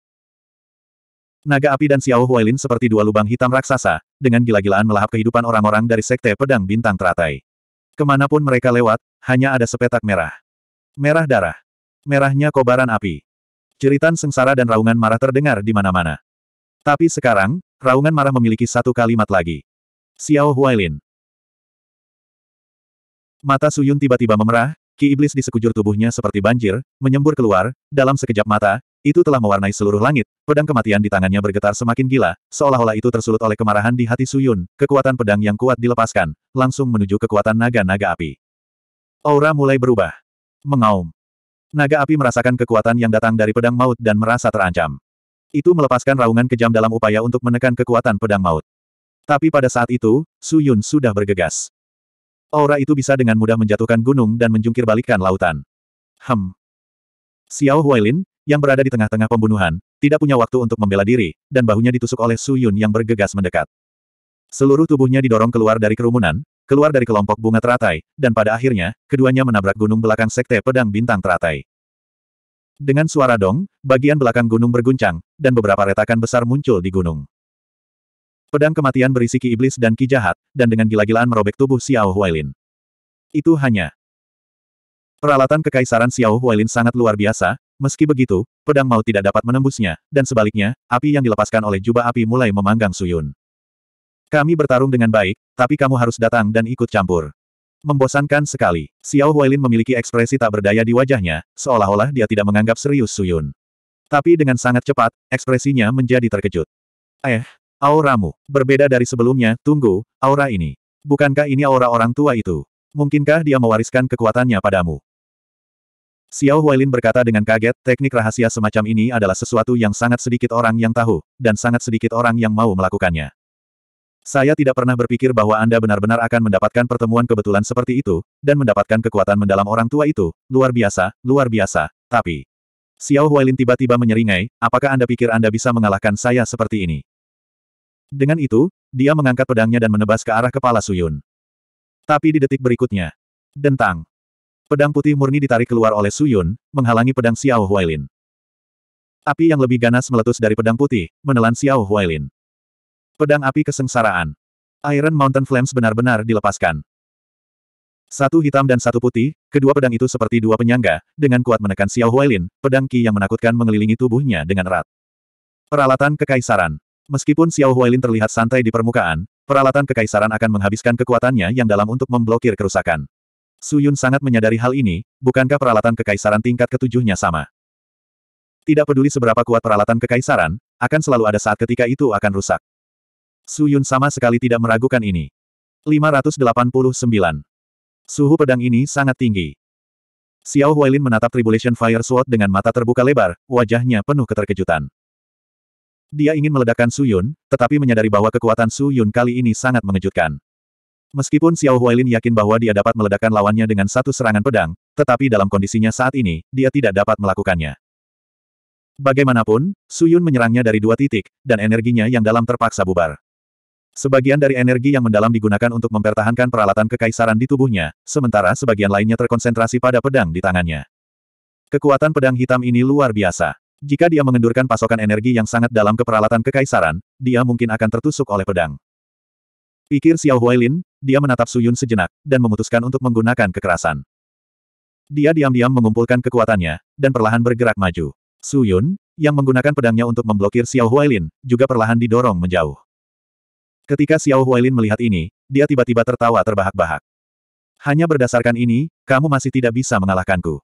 Naga api dan Xiao Huailin seperti dua lubang hitam raksasa, dengan gila-gilaan melahap kehidupan orang-orang dari sekte pedang bintang teratai. Kemanapun mereka lewat, hanya ada sepetak merah. Merah darah. Merahnya kobaran api. Ceritan sengsara dan raungan marah terdengar di mana-mana. Tapi sekarang, raungan marah memiliki satu kalimat lagi. Xiao Huailin. Mata Suyun tiba-tiba memerah, Ki iblis di sekujur tubuhnya seperti banjir, menyembur keluar, dalam sekejap mata, itu telah mewarnai seluruh langit, pedang kematian di tangannya bergetar semakin gila, seolah-olah itu tersulut oleh kemarahan di hati Suyun, kekuatan pedang yang kuat dilepaskan, langsung menuju kekuatan naga-naga api. Aura mulai berubah. Mengaum. Naga api merasakan kekuatan yang datang dari pedang maut dan merasa terancam. Itu melepaskan raungan kejam dalam upaya untuk menekan kekuatan pedang maut. Tapi pada saat itu, Suyun sudah bergegas. Aura itu bisa dengan mudah menjatuhkan gunung dan menjungkir balikan lautan. Hmm. Xiao Huailin, yang berada di tengah-tengah pembunuhan, tidak punya waktu untuk membela diri, dan bahunya ditusuk oleh Su Yun yang bergegas mendekat. Seluruh tubuhnya didorong keluar dari kerumunan, keluar dari kelompok bunga teratai, dan pada akhirnya, keduanya menabrak gunung belakang sekte pedang bintang teratai. Dengan suara dong, bagian belakang gunung berguncang, dan beberapa retakan besar muncul di gunung. Pedang kematian berisi ki iblis dan ki jahat, dan dengan gila-gilaan merobek tubuh Xiao Huailin. Itu hanya. Peralatan kekaisaran Xiao Huailin sangat luar biasa, meski begitu, pedang maut tidak dapat menembusnya, dan sebaliknya, api yang dilepaskan oleh jubah api mulai memanggang Suyun. Kami bertarung dengan baik, tapi kamu harus datang dan ikut campur. Membosankan sekali, Xiao Huailin memiliki ekspresi tak berdaya di wajahnya, seolah-olah dia tidak menganggap serius Suyun. Tapi dengan sangat cepat, ekspresinya menjadi terkejut. Eh, Auramu. Berbeda dari sebelumnya, tunggu, aura ini. Bukankah ini aura orang tua itu? Mungkinkah dia mewariskan kekuatannya padamu? Xiao Huailin berkata dengan kaget, teknik rahasia semacam ini adalah sesuatu yang sangat sedikit orang yang tahu, dan sangat sedikit orang yang mau melakukannya. Saya tidak pernah berpikir bahwa Anda benar-benar akan mendapatkan pertemuan kebetulan seperti itu, dan mendapatkan kekuatan mendalam orang tua itu, luar biasa, luar biasa, tapi... Xiao Huailin tiba-tiba menyeringai, apakah Anda pikir Anda bisa mengalahkan saya seperti ini? Dengan itu, dia mengangkat pedangnya dan menebas ke arah kepala Suyun. Tapi di detik berikutnya, dentang. Pedang putih murni ditarik keluar oleh Suyun, menghalangi pedang Xiao Huailin. Api yang lebih ganas meletus dari pedang putih, menelan Xiao Huailin. Pedang api kesengsaraan. Iron Mountain Flames benar-benar dilepaskan. Satu hitam dan satu putih, kedua pedang itu seperti dua penyangga, dengan kuat menekan Xiao Huailin, pedang Qi yang menakutkan mengelilingi tubuhnya dengan erat. Peralatan Kekaisaran Meskipun Xiao Huailin terlihat santai di permukaan, peralatan kekaisaran akan menghabiskan kekuatannya yang dalam untuk memblokir kerusakan. Su Yun sangat menyadari hal ini, bukankah peralatan kekaisaran tingkat ketujuhnya sama? Tidak peduli seberapa kuat peralatan kekaisaran, akan selalu ada saat ketika itu akan rusak. Su Yun sama sekali tidak meragukan ini. 589. Suhu pedang ini sangat tinggi. Xiao Huailin menatap Tribulation Fire Sword dengan mata terbuka lebar, wajahnya penuh keterkejutan. Dia ingin meledakkan Su Yun, tetapi menyadari bahwa kekuatan Su Yun kali ini sangat mengejutkan. Meskipun Xiao Huailin yakin bahwa dia dapat meledakkan lawannya dengan satu serangan pedang, tetapi dalam kondisinya saat ini, dia tidak dapat melakukannya. Bagaimanapun, Su Yun menyerangnya dari dua titik, dan energinya yang dalam terpaksa bubar. Sebagian dari energi yang mendalam digunakan untuk mempertahankan peralatan kekaisaran di tubuhnya, sementara sebagian lainnya terkonsentrasi pada pedang di tangannya. Kekuatan pedang hitam ini luar biasa. Jika dia mengendurkan pasokan energi yang sangat dalam ke peralatan kekaisaran, dia mungkin akan tertusuk oleh pedang. Pikir Xiao Huailin, dia menatap Suyun sejenak, dan memutuskan untuk menggunakan kekerasan. Dia diam-diam mengumpulkan kekuatannya, dan perlahan bergerak maju. Suyun, yang menggunakan pedangnya untuk memblokir Xiao Huailin, juga perlahan didorong menjauh. Ketika Xiao Huailin melihat ini, dia tiba-tiba tertawa terbahak-bahak. Hanya berdasarkan ini, kamu masih tidak bisa mengalahkanku.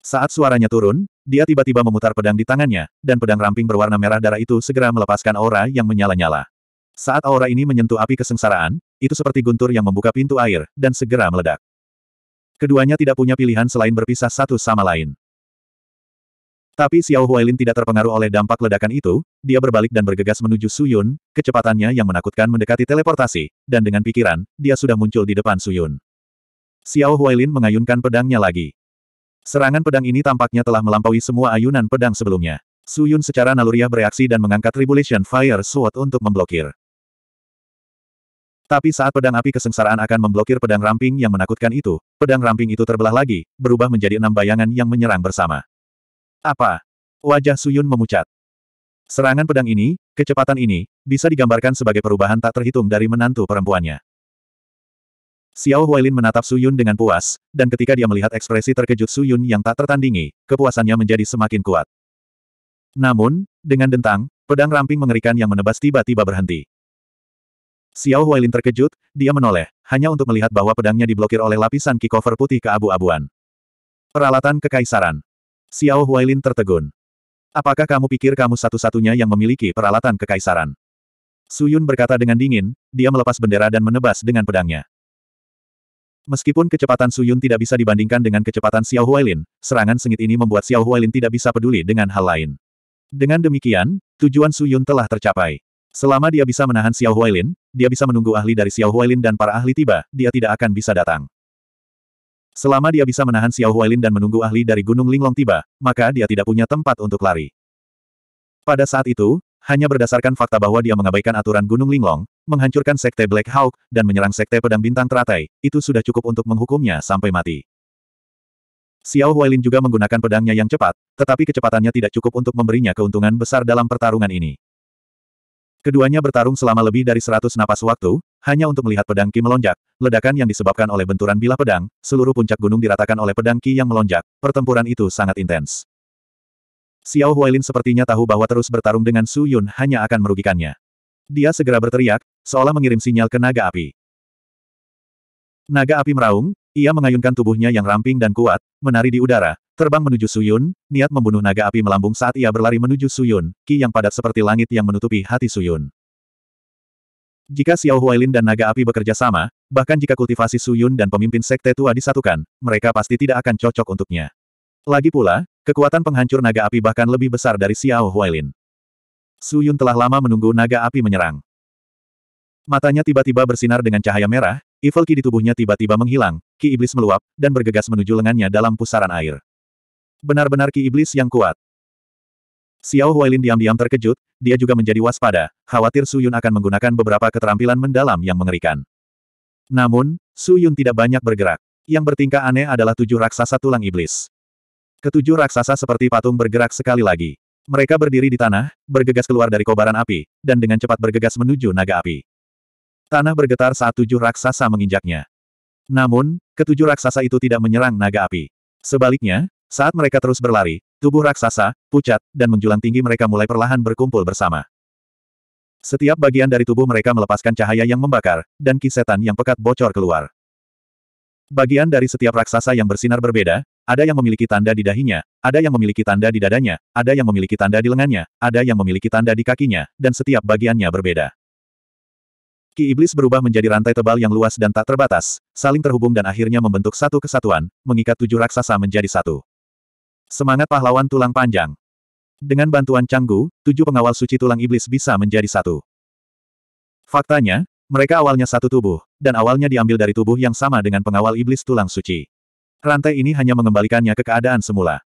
Saat suaranya turun, dia tiba-tiba memutar pedang di tangannya, dan pedang ramping berwarna merah darah itu segera melepaskan aura yang menyala-nyala. Saat aura ini menyentuh api kesengsaraan, itu seperti guntur yang membuka pintu air, dan segera meledak. Keduanya tidak punya pilihan selain berpisah satu sama lain. Tapi Xiao Huailin tidak terpengaruh oleh dampak ledakan itu, dia berbalik dan bergegas menuju Suyun, kecepatannya yang menakutkan mendekati teleportasi, dan dengan pikiran, dia sudah muncul di depan Suyun. Xiao Huailin mengayunkan pedangnya lagi. Serangan pedang ini tampaknya telah melampaui semua ayunan pedang sebelumnya. Su Yun secara naluriah bereaksi dan mengangkat Tribulation Fire Sword untuk memblokir. Tapi saat pedang api kesengsaraan akan memblokir pedang ramping yang menakutkan itu, pedang ramping itu terbelah lagi, berubah menjadi enam bayangan yang menyerang bersama. Apa? Wajah Su Yun memucat. Serangan pedang ini, kecepatan ini, bisa digambarkan sebagai perubahan tak terhitung dari menantu perempuannya. Xiao Huailin menatap Su Yun dengan puas, dan ketika dia melihat ekspresi terkejut Su Yun yang tak tertandingi, kepuasannya menjadi semakin kuat. Namun, dengan dentang, pedang ramping mengerikan yang menebas tiba-tiba berhenti. Xiao Huailin terkejut, dia menoleh, hanya untuk melihat bahwa pedangnya diblokir oleh lapisan kikover putih keabu-abuan. Peralatan kekaisaran. Xiao Huailin tertegun. Apakah kamu pikir kamu satu-satunya yang memiliki peralatan kekaisaran? Suyun berkata dengan dingin, dia melepas bendera dan menebas dengan pedangnya. Meskipun kecepatan Su Yun tidak bisa dibandingkan dengan kecepatan Xiao Huailin, serangan sengit ini membuat Xiao Huailin tidak bisa peduli dengan hal lain. Dengan demikian, tujuan Su Yun telah tercapai. Selama dia bisa menahan Xiao Huailin, dia bisa menunggu ahli dari Xiao Huailin dan para ahli tiba, dia tidak akan bisa datang. Selama dia bisa menahan Xiao Huailin dan menunggu ahli dari Gunung Linglong tiba, maka dia tidak punya tempat untuk lari. Pada saat itu, hanya berdasarkan fakta bahwa dia mengabaikan aturan Gunung Linglong, menghancurkan sekte Black Hawk, dan menyerang sekte pedang bintang teratai, itu sudah cukup untuk menghukumnya sampai mati. Xiao Huailin juga menggunakan pedangnya yang cepat, tetapi kecepatannya tidak cukup untuk memberinya keuntungan besar dalam pertarungan ini. Keduanya bertarung selama lebih dari 100 napas waktu, hanya untuk melihat pedang Ki melonjak, ledakan yang disebabkan oleh benturan bilah pedang, seluruh puncak gunung diratakan oleh pedang Ki yang melonjak, pertempuran itu sangat intens. Xiao Huailin sepertinya tahu bahwa terus bertarung dengan Su Yun hanya akan merugikannya. Dia segera berteriak, seolah mengirim sinyal ke naga api. Naga api meraung, ia mengayunkan tubuhnya yang ramping dan kuat, menari di udara, terbang menuju Suyun, niat membunuh naga api melambung saat ia berlari menuju Suyun, ki yang padat seperti langit yang menutupi hati Suyun. Jika Xiao Huailin dan naga api bekerja sama, bahkan jika kultivasi Suyun dan pemimpin sekte tua disatukan, mereka pasti tidak akan cocok untuknya. Lagi pula, kekuatan penghancur naga api bahkan lebih besar dari Xiao Huailin. Su Yun telah lama menunggu naga api menyerang. Matanya tiba-tiba bersinar dengan cahaya merah, evil ki di tubuhnya tiba-tiba menghilang, ki iblis meluap, dan bergegas menuju lengannya dalam pusaran air. Benar-benar ki iblis yang kuat. Xiao Huailin diam-diam terkejut, dia juga menjadi waspada, khawatir Su Yun akan menggunakan beberapa keterampilan mendalam yang mengerikan. Namun, Su Yun tidak banyak bergerak. Yang bertingkah aneh adalah tujuh raksasa tulang iblis. Ketujuh raksasa seperti patung bergerak sekali lagi. Mereka berdiri di tanah, bergegas keluar dari kobaran api, dan dengan cepat bergegas menuju naga api. Tanah bergetar saat tujuh raksasa menginjaknya. Namun, ketujuh raksasa itu tidak menyerang naga api. Sebaliknya, saat mereka terus berlari, tubuh raksasa, pucat, dan menjulang tinggi mereka mulai perlahan berkumpul bersama. Setiap bagian dari tubuh mereka melepaskan cahaya yang membakar, dan kisetan yang pekat bocor keluar. Bagian dari setiap raksasa yang bersinar berbeda, ada yang memiliki tanda di dahinya, ada yang memiliki tanda di dadanya, ada yang memiliki tanda di lengannya, ada yang memiliki tanda di kakinya, dan setiap bagiannya berbeda. Ki Iblis berubah menjadi rantai tebal yang luas dan tak terbatas, saling terhubung dan akhirnya membentuk satu kesatuan, mengikat tujuh raksasa menjadi satu. Semangat pahlawan tulang panjang. Dengan bantuan Canggu, tujuh pengawal suci tulang iblis bisa menjadi satu. Faktanya, mereka awalnya satu tubuh, dan awalnya diambil dari tubuh yang sama dengan pengawal iblis tulang suci. Rantai ini hanya mengembalikannya ke keadaan semula.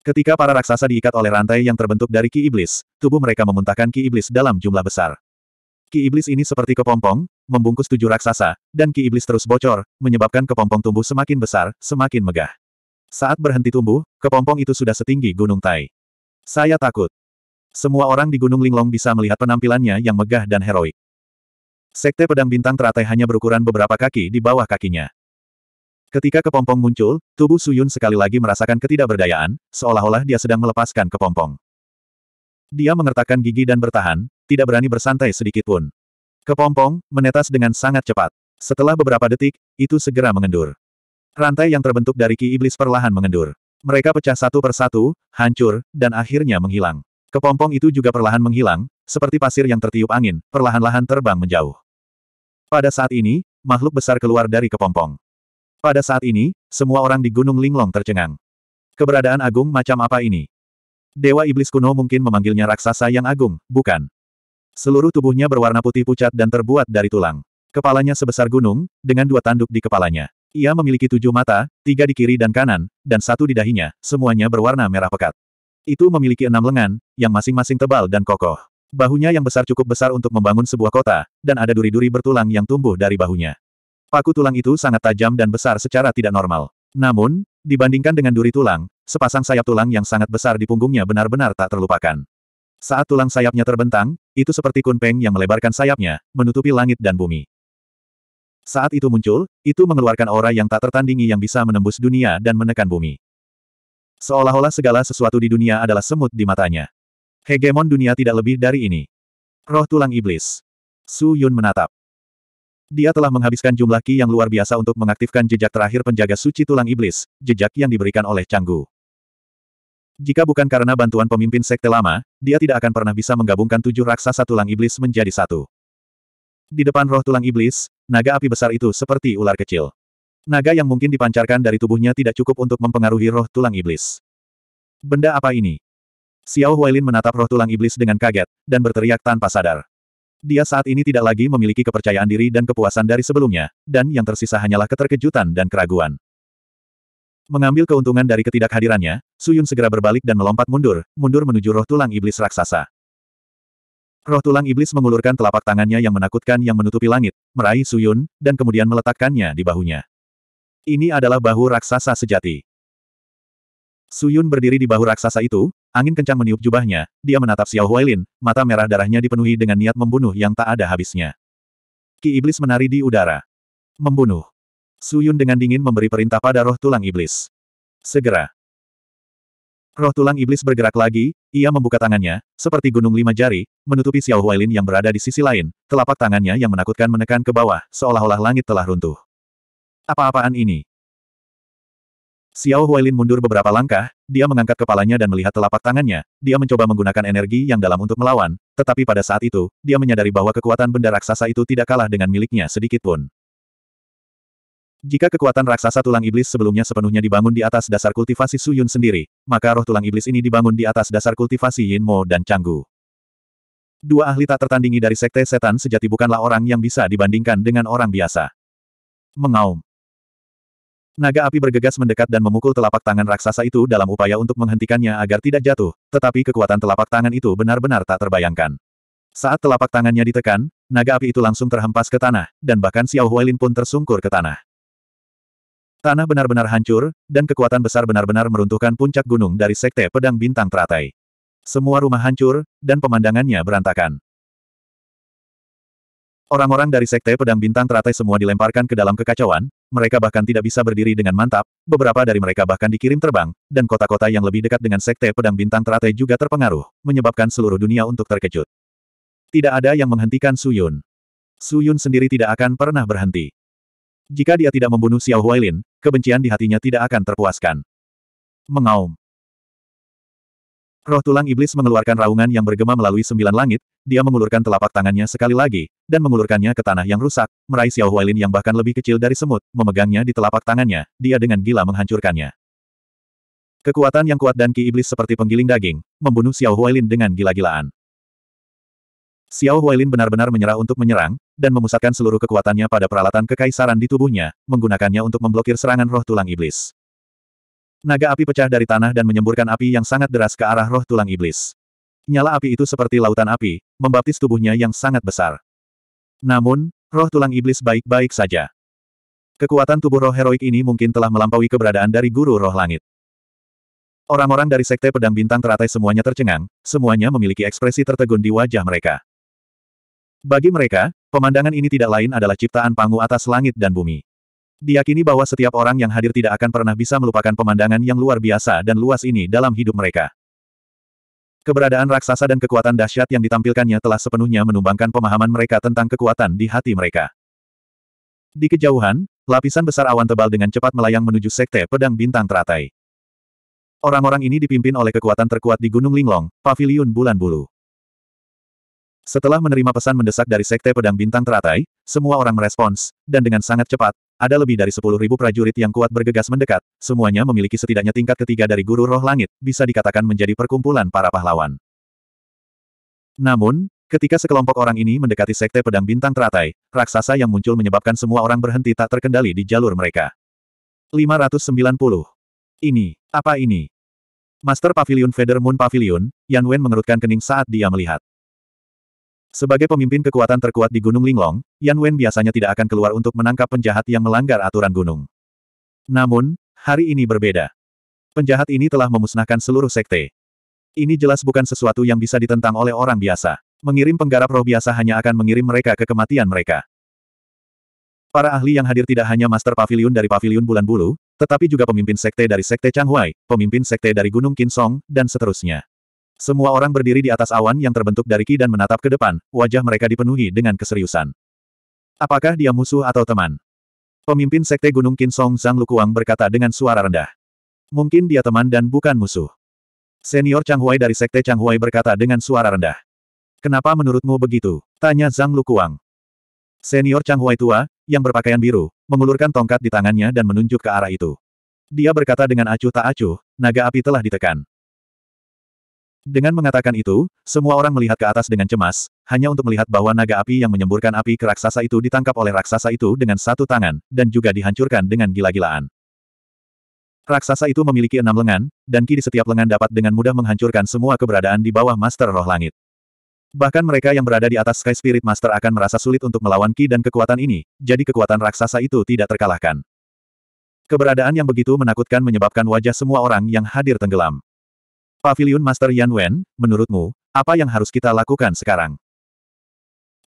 Ketika para raksasa diikat oleh rantai yang terbentuk dari ki iblis, tubuh mereka memuntahkan ki iblis dalam jumlah besar. Ki iblis ini seperti kepompong, membungkus tujuh raksasa, dan ki iblis terus bocor, menyebabkan kepompong tumbuh semakin besar, semakin megah. Saat berhenti tumbuh, kepompong itu sudah setinggi gunung Tai. Saya takut. Semua orang di Gunung Linglong bisa melihat penampilannya yang megah dan heroik. Sekte pedang bintang teratai hanya berukuran beberapa kaki di bawah kakinya. Ketika kepompong muncul, tubuh Suyun sekali lagi merasakan ketidakberdayaan, seolah-olah dia sedang melepaskan kepompong. Dia mengertakkan gigi dan bertahan, tidak berani bersantai sedikitpun. Kepompong, menetas dengan sangat cepat. Setelah beberapa detik, itu segera mengendur. Rantai yang terbentuk dari ki iblis perlahan mengendur. Mereka pecah satu persatu, hancur, dan akhirnya menghilang. Kepompong itu juga perlahan menghilang, seperti pasir yang tertiup angin, perlahan-lahan terbang menjauh. Pada saat ini, makhluk besar keluar dari kepompong. Pada saat ini, semua orang di Gunung Linglong tercengang. Keberadaan agung macam apa ini? Dewa Iblis kuno mungkin memanggilnya raksasa yang agung, bukan? Seluruh tubuhnya berwarna putih pucat dan terbuat dari tulang. Kepalanya sebesar gunung, dengan dua tanduk di kepalanya. Ia memiliki tujuh mata, tiga di kiri dan kanan, dan satu di dahinya, semuanya berwarna merah pekat. Itu memiliki enam lengan, yang masing-masing tebal dan kokoh. Bahunya yang besar cukup besar untuk membangun sebuah kota, dan ada duri-duri bertulang yang tumbuh dari bahunya. Paku tulang itu sangat tajam dan besar secara tidak normal. Namun, dibandingkan dengan duri tulang, sepasang sayap tulang yang sangat besar di punggungnya benar-benar tak terlupakan. Saat tulang sayapnya terbentang, itu seperti kunpeng yang melebarkan sayapnya, menutupi langit dan bumi. Saat itu muncul, itu mengeluarkan aura yang tak tertandingi yang bisa menembus dunia dan menekan bumi. Seolah-olah segala sesuatu di dunia adalah semut di matanya. Hegemon dunia tidak lebih dari ini. Roh tulang iblis. Su Yun menatap. Dia telah menghabiskan jumlah ki yang luar biasa untuk mengaktifkan jejak terakhir penjaga suci tulang iblis, jejak yang diberikan oleh Canggu. Jika bukan karena bantuan pemimpin sekte lama, dia tidak akan pernah bisa menggabungkan tujuh raksasa tulang iblis menjadi satu. Di depan roh tulang iblis, naga api besar itu seperti ular kecil. Naga yang mungkin dipancarkan dari tubuhnya tidak cukup untuk mempengaruhi roh tulang iblis. Benda apa ini? Xiao Huailin menatap roh tulang iblis dengan kaget, dan berteriak tanpa sadar. Dia saat ini tidak lagi memiliki kepercayaan diri dan kepuasan dari sebelumnya, dan yang tersisa hanyalah keterkejutan dan keraguan. Mengambil keuntungan dari ketidakhadirannya, Suyun segera berbalik dan melompat mundur, mundur menuju roh tulang iblis raksasa. Roh tulang iblis mengulurkan telapak tangannya yang menakutkan yang menutupi langit, meraih Suyun, dan kemudian meletakkannya di bahunya. Ini adalah bahu raksasa sejati. Suyun berdiri di bahu raksasa itu, Angin kencang meniup jubahnya, dia menatap Xiao Huailin, mata merah darahnya dipenuhi dengan niat membunuh yang tak ada habisnya. Ki Iblis menari di udara. Membunuh. Su Yun dengan dingin memberi perintah pada roh tulang iblis. Segera. Roh tulang iblis bergerak lagi, ia membuka tangannya, seperti gunung lima jari, menutupi Xiao Huailin yang berada di sisi lain, telapak tangannya yang menakutkan menekan ke bawah, seolah-olah langit telah runtuh. Apa-apaan ini? Xiao Huailin mundur beberapa langkah, dia mengangkat kepalanya dan melihat telapak tangannya, dia mencoba menggunakan energi yang dalam untuk melawan, tetapi pada saat itu, dia menyadari bahwa kekuatan benda raksasa itu tidak kalah dengan miliknya sedikitpun. Jika kekuatan raksasa tulang iblis sebelumnya sepenuhnya dibangun di atas dasar kultivasi Suyun sendiri, maka roh tulang iblis ini dibangun di atas dasar kultivasi Yin Mo dan Canggu. Dua ahli tak tertandingi dari sekte setan sejati bukanlah orang yang bisa dibandingkan dengan orang biasa. Mengaum. Naga api bergegas mendekat dan memukul telapak tangan raksasa itu dalam upaya untuk menghentikannya agar tidak jatuh, tetapi kekuatan telapak tangan itu benar-benar tak terbayangkan. Saat telapak tangannya ditekan, naga api itu langsung terhempas ke tanah, dan bahkan Xiao Huailin pun tersungkur ke tanah. Tanah benar-benar hancur, dan kekuatan besar benar-benar meruntuhkan puncak gunung dari Sekte Pedang Bintang Teratai. Semua rumah hancur, dan pemandangannya berantakan. Orang-orang dari Sekte Pedang Bintang teratai semua dilemparkan ke dalam kekacauan, mereka bahkan tidak bisa berdiri dengan mantap, beberapa dari mereka bahkan dikirim terbang, dan kota-kota yang lebih dekat dengan Sekte Pedang Bintang teratai juga terpengaruh, menyebabkan seluruh dunia untuk terkejut. Tidak ada yang menghentikan Suyun. Suyun sendiri tidak akan pernah berhenti. Jika dia tidak membunuh Xiao Huailin, kebencian di hatinya tidak akan terpuaskan. Mengaum. Roh tulang iblis mengeluarkan raungan yang bergema melalui sembilan langit, dia mengulurkan telapak tangannya sekali lagi, dan mengulurkannya ke tanah yang rusak, meraih Xiao Huailin yang bahkan lebih kecil dari semut, memegangnya di telapak tangannya, dia dengan gila menghancurkannya. Kekuatan yang kuat dan ki iblis seperti penggiling daging, membunuh Xiao Huailin dengan gila-gilaan. Xiao Huailin benar-benar menyerah untuk menyerang, dan memusatkan seluruh kekuatannya pada peralatan kekaisaran di tubuhnya, menggunakannya untuk memblokir serangan roh tulang iblis. Naga api pecah dari tanah dan menyemburkan api yang sangat deras ke arah roh tulang iblis. Nyala api itu seperti lautan api, membaptis tubuhnya yang sangat besar. Namun, roh tulang iblis baik-baik saja. Kekuatan tubuh roh heroik ini mungkin telah melampaui keberadaan dari guru roh langit. Orang-orang dari Sekte Pedang Bintang teratai semuanya tercengang, semuanya memiliki ekspresi tertegun di wajah mereka. Bagi mereka, pemandangan ini tidak lain adalah ciptaan Pangu atas langit dan bumi. Diakini bahwa setiap orang yang hadir tidak akan pernah bisa melupakan pemandangan yang luar biasa dan luas ini dalam hidup mereka. Keberadaan raksasa dan kekuatan dahsyat yang ditampilkannya telah sepenuhnya menumbangkan pemahaman mereka tentang kekuatan di hati mereka. Di kejauhan, lapisan besar awan tebal dengan cepat melayang menuju sekte pedang bintang teratai. Orang-orang ini dipimpin oleh kekuatan terkuat di Gunung Linglong, Paviliun Bulan Bulu. Setelah menerima pesan mendesak dari Sekte Pedang Bintang Teratai, semua orang merespons, dan dengan sangat cepat, ada lebih dari sepuluh ribu prajurit yang kuat bergegas mendekat, semuanya memiliki setidaknya tingkat ketiga dari guru roh langit, bisa dikatakan menjadi perkumpulan para pahlawan. Namun, ketika sekelompok orang ini mendekati sekte pedang bintang teratai, raksasa yang muncul menyebabkan semua orang berhenti tak terkendali di jalur mereka. 590. Ini, apa ini? Master Pavilion Feather Moon Pavilion, Yan Wen mengerutkan kening saat dia melihat. Sebagai pemimpin kekuatan terkuat di Gunung Linglong, Yan Wen biasanya tidak akan keluar untuk menangkap penjahat yang melanggar aturan gunung. Namun, hari ini berbeda. Penjahat ini telah memusnahkan seluruh sekte. Ini jelas bukan sesuatu yang bisa ditentang oleh orang biasa. Mengirim penggarap roh biasa hanya akan mengirim mereka ke kematian mereka. Para ahli yang hadir tidak hanya Master Pavilion dari Pavilion Bulan Bulu, tetapi juga pemimpin sekte dari Sekte Changhuai, pemimpin sekte dari Gunung Kinsong, dan seterusnya. Semua orang berdiri di atas awan yang terbentuk dari Ki dan menatap ke depan, wajah mereka dipenuhi dengan keseriusan. Apakah dia musuh atau teman? Pemimpin Sekte Gunung Kinsong Zhang Lukuang berkata dengan suara rendah. Mungkin dia teman dan bukan musuh. Senior Chang Huai dari Sekte Chang Huai berkata dengan suara rendah. Kenapa menurutmu begitu? Tanya Zhang Lukuang. Senior Chang Huai tua, yang berpakaian biru, mengulurkan tongkat di tangannya dan menunjuk ke arah itu. Dia berkata dengan acuh tak acuh, naga api telah ditekan. Dengan mengatakan itu, semua orang melihat ke atas dengan cemas, hanya untuk melihat bahwa naga api yang menyemburkan api ke raksasa itu ditangkap oleh raksasa itu dengan satu tangan, dan juga dihancurkan dengan gila-gilaan. Raksasa itu memiliki enam lengan, dan ki setiap lengan dapat dengan mudah menghancurkan semua keberadaan di bawah Master Roh Langit. Bahkan mereka yang berada di atas Sky Spirit Master akan merasa sulit untuk melawan ki dan kekuatan ini, jadi kekuatan raksasa itu tidak terkalahkan. Keberadaan yang begitu menakutkan menyebabkan wajah semua orang yang hadir tenggelam. Pavilion Master Yan Wen, menurutmu, apa yang harus kita lakukan sekarang?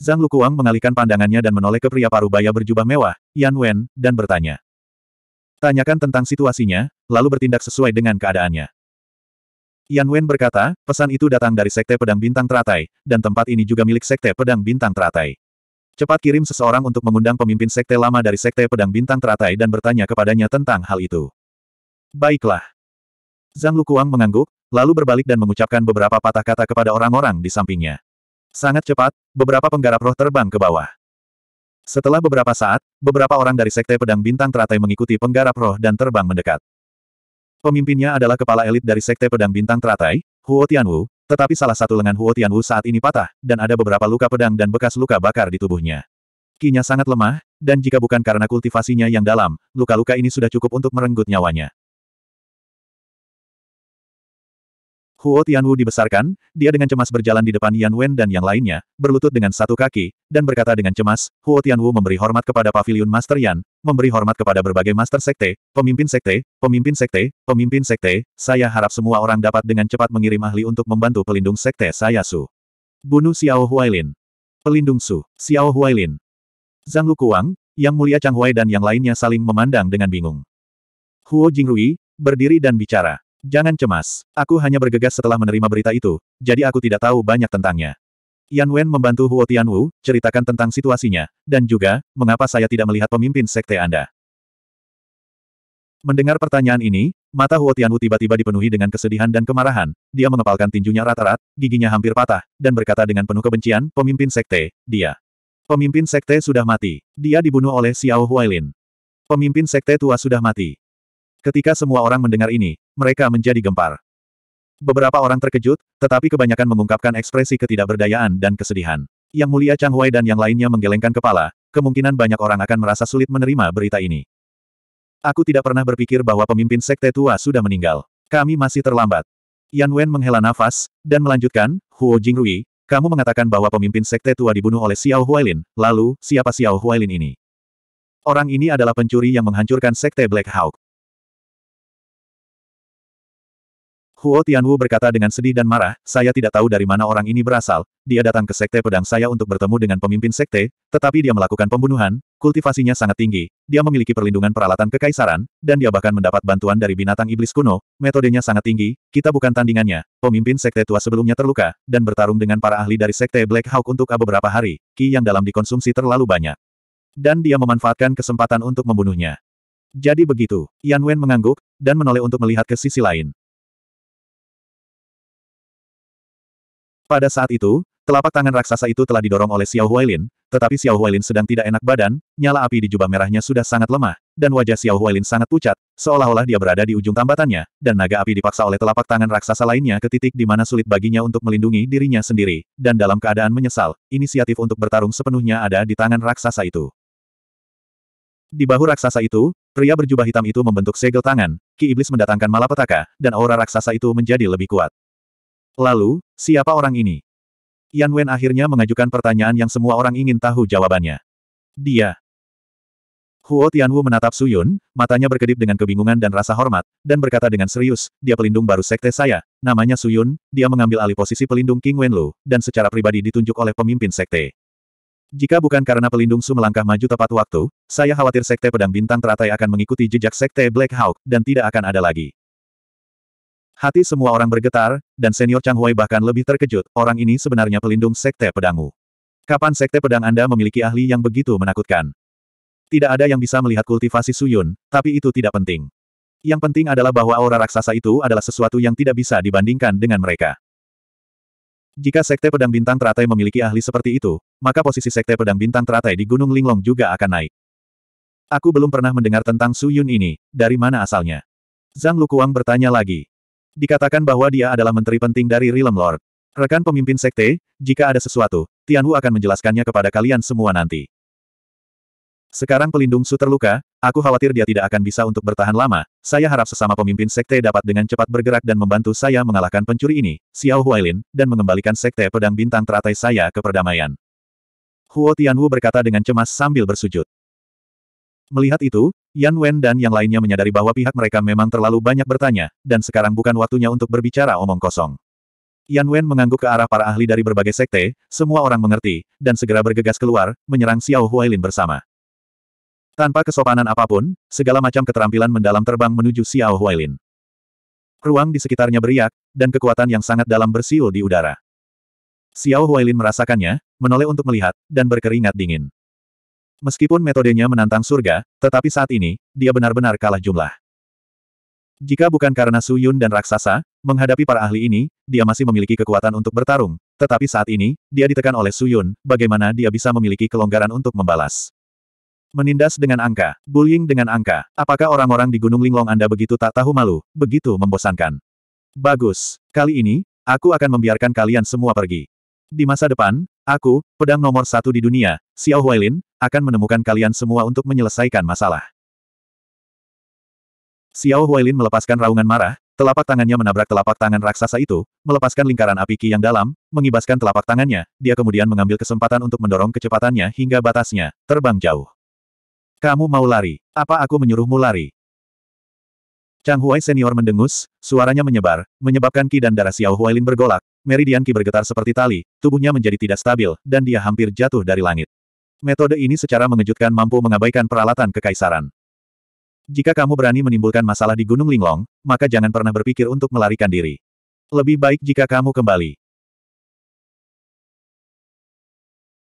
Zhang Lukuang mengalihkan pandangannya dan menoleh ke pria parubaya berjubah mewah, Yan Wen, dan bertanya. Tanyakan tentang situasinya, lalu bertindak sesuai dengan keadaannya. Yan Wen berkata, pesan itu datang dari Sekte Pedang Bintang Teratai, dan tempat ini juga milik Sekte Pedang Bintang Teratai. Cepat kirim seseorang untuk mengundang pemimpin Sekte lama dari Sekte Pedang Bintang Teratai dan bertanya kepadanya tentang hal itu. Baiklah. Zhang Lukuang mengangguk, lalu berbalik dan mengucapkan beberapa patah kata kepada orang-orang di sampingnya. Sangat cepat, beberapa penggarap roh terbang ke bawah. Setelah beberapa saat, beberapa orang dari Sekte Pedang Bintang Teratai mengikuti penggarap roh dan terbang mendekat. Pemimpinnya adalah kepala elit dari Sekte Pedang Bintang Teratai, Huo Tianwu, tetapi salah satu lengan Huo Tianwu saat ini patah, dan ada beberapa luka pedang dan bekas luka bakar di tubuhnya. Kinya sangat lemah, dan jika bukan karena kultivasinya yang dalam, luka-luka ini sudah cukup untuk merenggut nyawanya. Huo Tianwu dibesarkan, dia dengan cemas berjalan di depan Yan Wen dan yang lainnya, berlutut dengan satu kaki, dan berkata dengan cemas, Huo Tianwu memberi hormat kepada pavilion Master Yan, memberi hormat kepada berbagai Master Sekte, pemimpin Sekte, pemimpin Sekte, pemimpin Sekte, saya harap semua orang dapat dengan cepat mengirim ahli untuk membantu pelindung Sekte saya Su. Bunuh Xiao Huailin. Pelindung Su, Xiao Huailin. Zhang Lukuang, Yang Mulia Chang Huai dan yang lainnya saling memandang dengan bingung. Huo Jingrui, berdiri dan bicara. Jangan cemas, aku hanya bergegas setelah menerima berita itu, jadi aku tidak tahu banyak tentangnya. Yan Wen membantu Huo Tianwu, ceritakan tentang situasinya, dan juga, mengapa saya tidak melihat pemimpin sekte Anda. Mendengar pertanyaan ini, mata Huo Tianwu tiba-tiba dipenuhi dengan kesedihan dan kemarahan, dia mengepalkan tinjunya rata-rat, giginya hampir patah, dan berkata dengan penuh kebencian, pemimpin sekte, dia. Pemimpin sekte sudah mati. Dia dibunuh oleh Xiao Huailin. Pemimpin sekte tua sudah mati. Ketika semua orang mendengar ini, mereka menjadi gempar. Beberapa orang terkejut, tetapi kebanyakan mengungkapkan ekspresi ketidakberdayaan dan kesedihan. Yang mulia Chang Huai dan yang lainnya menggelengkan kepala, kemungkinan banyak orang akan merasa sulit menerima berita ini. Aku tidak pernah berpikir bahwa pemimpin sekte tua sudah meninggal. Kami masih terlambat. Yan Wen menghela nafas, dan melanjutkan, Huo Jingrui, kamu mengatakan bahwa pemimpin sekte tua dibunuh oleh Xiao Huailin, lalu, siapa Xiao Huailin ini? Orang ini adalah pencuri yang menghancurkan sekte Black Hawk. Huo Tianwu berkata dengan sedih dan marah, saya tidak tahu dari mana orang ini berasal, dia datang ke sekte pedang saya untuk bertemu dengan pemimpin sekte, tetapi dia melakukan pembunuhan, kultivasinya sangat tinggi, dia memiliki perlindungan peralatan kekaisaran, dan dia bahkan mendapat bantuan dari binatang iblis kuno, metodenya sangat tinggi, kita bukan tandingannya, pemimpin sekte tua sebelumnya terluka, dan bertarung dengan para ahli dari sekte Black Hawk untuk beberapa hari, ki yang dalam dikonsumsi terlalu banyak. Dan dia memanfaatkan kesempatan untuk membunuhnya. Jadi begitu, Yan Wen mengangguk, dan menoleh untuk melihat ke sisi lain. Pada saat itu, telapak tangan raksasa itu telah didorong oleh Xiao Huailin, tetapi Xiao Huailin sedang tidak enak badan, nyala api di jubah merahnya sudah sangat lemah, dan wajah Xiao Huailin sangat pucat, seolah-olah dia berada di ujung tambatannya, dan naga api dipaksa oleh telapak tangan raksasa lainnya ke titik di mana sulit baginya untuk melindungi dirinya sendiri, dan dalam keadaan menyesal, inisiatif untuk bertarung sepenuhnya ada di tangan raksasa itu. Di bahu raksasa itu, pria berjubah hitam itu membentuk segel tangan, Ki Iblis mendatangkan malapetaka, dan aura raksasa itu menjadi lebih kuat. Lalu, siapa orang ini? Yan Wen akhirnya mengajukan pertanyaan yang semua orang ingin tahu jawabannya. Dia. Huo Tianwu menatap Su Yun, matanya berkedip dengan kebingungan dan rasa hormat, dan berkata dengan serius, dia pelindung baru sekte saya, namanya Su Yun, dia mengambil alih posisi pelindung King Wenlu, dan secara pribadi ditunjuk oleh pemimpin sekte. Jika bukan karena pelindung Su melangkah maju tepat waktu, saya khawatir sekte pedang bintang teratai akan mengikuti jejak sekte Black Hawk, dan tidak akan ada lagi. Hati semua orang bergetar, dan senior Chang Hui bahkan lebih terkejut, orang ini sebenarnya pelindung Sekte Pedangmu. Kapan Sekte Pedang Anda memiliki ahli yang begitu menakutkan? Tidak ada yang bisa melihat kultivasi Suyun, tapi itu tidak penting. Yang penting adalah bahwa aura raksasa itu adalah sesuatu yang tidak bisa dibandingkan dengan mereka. Jika Sekte Pedang Bintang Teratai memiliki ahli seperti itu, maka posisi Sekte Pedang Bintang Teratai di Gunung Linglong juga akan naik. Aku belum pernah mendengar tentang Suyun ini, dari mana asalnya? Zhang Lukuang bertanya lagi. Dikatakan bahwa dia adalah menteri penting dari Realm Lord. Rekan pemimpin sekte, jika ada sesuatu, Tianhu akan menjelaskannya kepada kalian semua nanti. Sekarang pelindung Su terluka, aku khawatir dia tidak akan bisa untuk bertahan lama, saya harap sesama pemimpin sekte dapat dengan cepat bergerak dan membantu saya mengalahkan pencuri ini, Xiao Huailin, dan mengembalikan sekte pedang bintang teratai saya ke perdamaian. Huo Tianwu berkata dengan cemas sambil bersujud. Melihat itu, Yan Wen dan yang lainnya menyadari bahwa pihak mereka memang terlalu banyak bertanya, dan sekarang bukan waktunya untuk berbicara omong kosong. Yan Wen mengangguk ke arah para ahli dari berbagai sekte, semua orang mengerti, dan segera bergegas keluar, menyerang Xiao Huailin bersama. Tanpa kesopanan apapun, segala macam keterampilan mendalam terbang menuju Xiao Huailin. Ruang di sekitarnya beriak, dan kekuatan yang sangat dalam bersiul di udara. Xiao Huailin merasakannya, menoleh untuk melihat, dan berkeringat dingin. Meskipun metodenya menantang surga, tetapi saat ini, dia benar-benar kalah jumlah. Jika bukan karena Su Yun dan raksasa, menghadapi para ahli ini, dia masih memiliki kekuatan untuk bertarung, tetapi saat ini, dia ditekan oleh Su Yun, bagaimana dia bisa memiliki kelonggaran untuk membalas. Menindas dengan angka, bullying dengan angka, apakah orang-orang di Gunung Linglong Anda begitu tak tahu malu, begitu membosankan. Bagus, kali ini, aku akan membiarkan kalian semua pergi. Di masa depan, Aku, pedang nomor satu di dunia, Xiao Huailin, akan menemukan kalian semua untuk menyelesaikan masalah. Xiao Huailin melepaskan raungan marah, telapak tangannya menabrak telapak tangan raksasa itu, melepaskan lingkaran api ki yang dalam, mengibaskan telapak tangannya, dia kemudian mengambil kesempatan untuk mendorong kecepatannya hingga batasnya, terbang jauh. Kamu mau lari, apa aku menyuruhmu lari? Chang Huai senior mendengus, suaranya menyebar, menyebabkan ki dan darah Xiao Huailin bergolak, Meridian Ki bergetar seperti tali, tubuhnya menjadi tidak stabil, dan dia hampir jatuh dari langit. Metode ini secara mengejutkan mampu mengabaikan peralatan kekaisaran. Jika kamu berani menimbulkan masalah di Gunung Linglong, maka jangan pernah berpikir untuk melarikan diri. Lebih baik jika kamu kembali.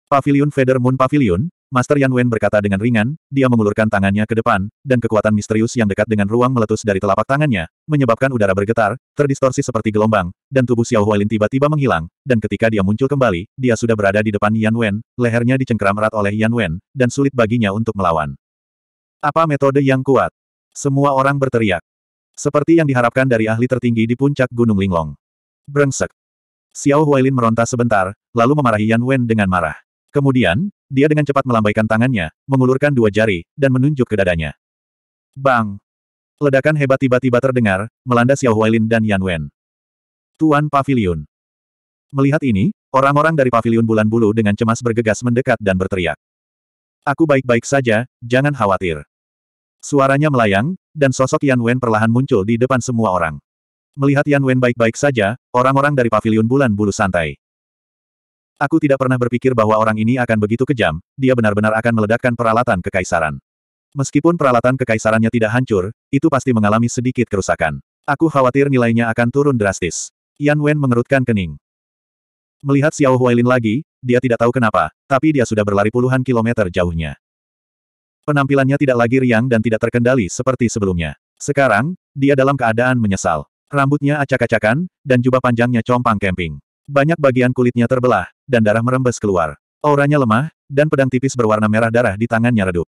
Pavilion Feather Moon Pavilion, Master Yan Wen berkata dengan ringan, dia mengulurkan tangannya ke depan, dan kekuatan misterius yang dekat dengan ruang meletus dari telapak tangannya, menyebabkan udara bergetar, terdistorsi seperti gelombang, dan tubuh Xiao Huailin tiba-tiba menghilang, dan ketika dia muncul kembali, dia sudah berada di depan Yan Wen, lehernya dicengkeram erat oleh Yan Wen, dan sulit baginya untuk melawan. Apa metode yang kuat? Semua orang berteriak. Seperti yang diharapkan dari ahli tertinggi di puncak Gunung Linglong. Brengsek. Xiao Huailin meronta sebentar, lalu memarahi Yan Wen dengan marah. Kemudian, dia dengan cepat melambaikan tangannya, mengulurkan dua jari, dan menunjuk ke dadanya. Bang! Ledakan hebat tiba-tiba terdengar, melanda Xiao Huailin dan Yan Wen. Tuan Pavilion. Melihat ini, orang-orang dari Pavilion Bulan Bulu dengan cemas bergegas mendekat dan berteriak. Aku baik-baik saja, jangan khawatir. Suaranya melayang, dan sosok Yan Wen perlahan muncul di depan semua orang. Melihat Yan Wen baik-baik saja, orang-orang dari Pavilion Bulan Bulu santai. Aku tidak pernah berpikir bahwa orang ini akan begitu kejam, dia benar-benar akan meledakkan peralatan kekaisaran. Meskipun peralatan kekaisarannya tidak hancur, itu pasti mengalami sedikit kerusakan. Aku khawatir nilainya akan turun drastis. Yan Wen mengerutkan kening. Melihat Xiao Huailin lagi, dia tidak tahu kenapa, tapi dia sudah berlari puluhan kilometer jauhnya. Penampilannya tidak lagi riang dan tidak terkendali seperti sebelumnya. Sekarang, dia dalam keadaan menyesal. Rambutnya acak-acakan, dan jubah panjangnya compang kemping. Banyak bagian kulitnya terbelah, dan darah merembes keluar. Auranya lemah, dan pedang tipis berwarna merah darah di tangannya redup.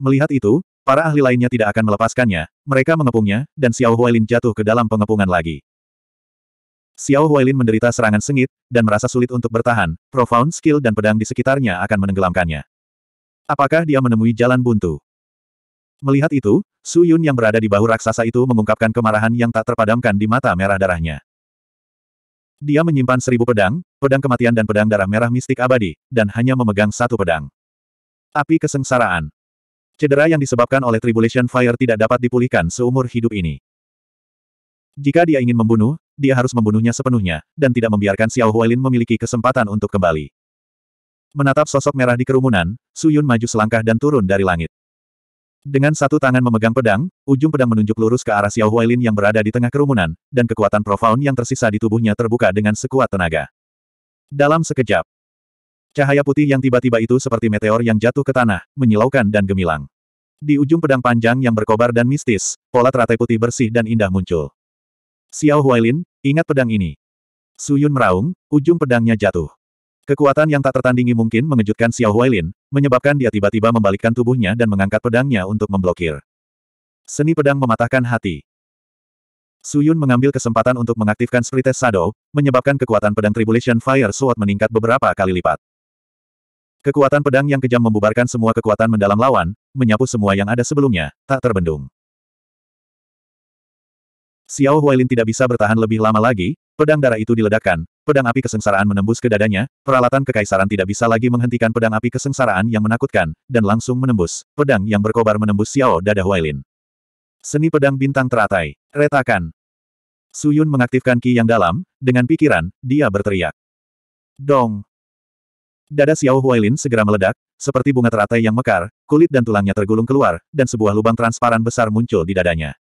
Melihat itu, para ahli lainnya tidak akan melepaskannya, mereka mengepungnya, dan Xiao Huailin jatuh ke dalam pengepungan lagi. Xiao Huailin menderita serangan sengit, dan merasa sulit untuk bertahan, profound skill dan pedang di sekitarnya akan menenggelamkannya. Apakah dia menemui jalan buntu? Melihat itu, Su Yun yang berada di bahu raksasa itu mengungkapkan kemarahan yang tak terpadamkan di mata merah darahnya. Dia menyimpan seribu pedang, pedang kematian dan pedang darah merah mistik abadi, dan hanya memegang satu pedang. Api kesengsaraan. Cedera yang disebabkan oleh Tribulation Fire tidak dapat dipulihkan seumur hidup ini. Jika dia ingin membunuh, dia harus membunuhnya sepenuhnya, dan tidak membiarkan Xiao Huailin memiliki kesempatan untuk kembali. Menatap sosok merah di kerumunan, Su Yun maju selangkah dan turun dari langit. Dengan satu tangan memegang pedang, ujung pedang menunjuk lurus ke arah Xiao Huailin yang berada di tengah kerumunan, dan kekuatan profound yang tersisa di tubuhnya terbuka dengan sekuat tenaga. Dalam sekejap, cahaya putih yang tiba-tiba itu seperti meteor yang jatuh ke tanah, menyilaukan dan gemilang. Di ujung pedang panjang yang berkobar dan mistis, pola teratai putih bersih dan indah muncul. Xiao Huailin, ingat pedang ini. Suyun meraung, ujung pedangnya jatuh. Kekuatan yang tak tertandingi mungkin mengejutkan Xiao Huailin, menyebabkan dia tiba-tiba membalikkan tubuhnya dan mengangkat pedangnya untuk memblokir. Seni pedang mematahkan hati. Suyun mengambil kesempatan untuk mengaktifkan Sprites Shadow, menyebabkan kekuatan pedang Tribulation Fire Sword meningkat beberapa kali lipat. Kekuatan pedang yang kejam membubarkan semua kekuatan mendalam lawan, menyapu semua yang ada sebelumnya, tak terbendung. Xiao Huailin tidak bisa bertahan lebih lama lagi, pedang darah itu diledakkan, Pedang api kesengsaraan menembus ke dadanya, peralatan kekaisaran tidak bisa lagi menghentikan pedang api kesengsaraan yang menakutkan, dan langsung menembus. Pedang yang berkobar menembus Xiao dada Huailin. Seni pedang bintang teratai. Retakan. Suyun mengaktifkan ki yang dalam, dengan pikiran, dia berteriak. Dong. Dada Xiao Huailin segera meledak, seperti bunga teratai yang mekar, kulit dan tulangnya tergulung keluar, dan sebuah lubang transparan besar muncul di dadanya.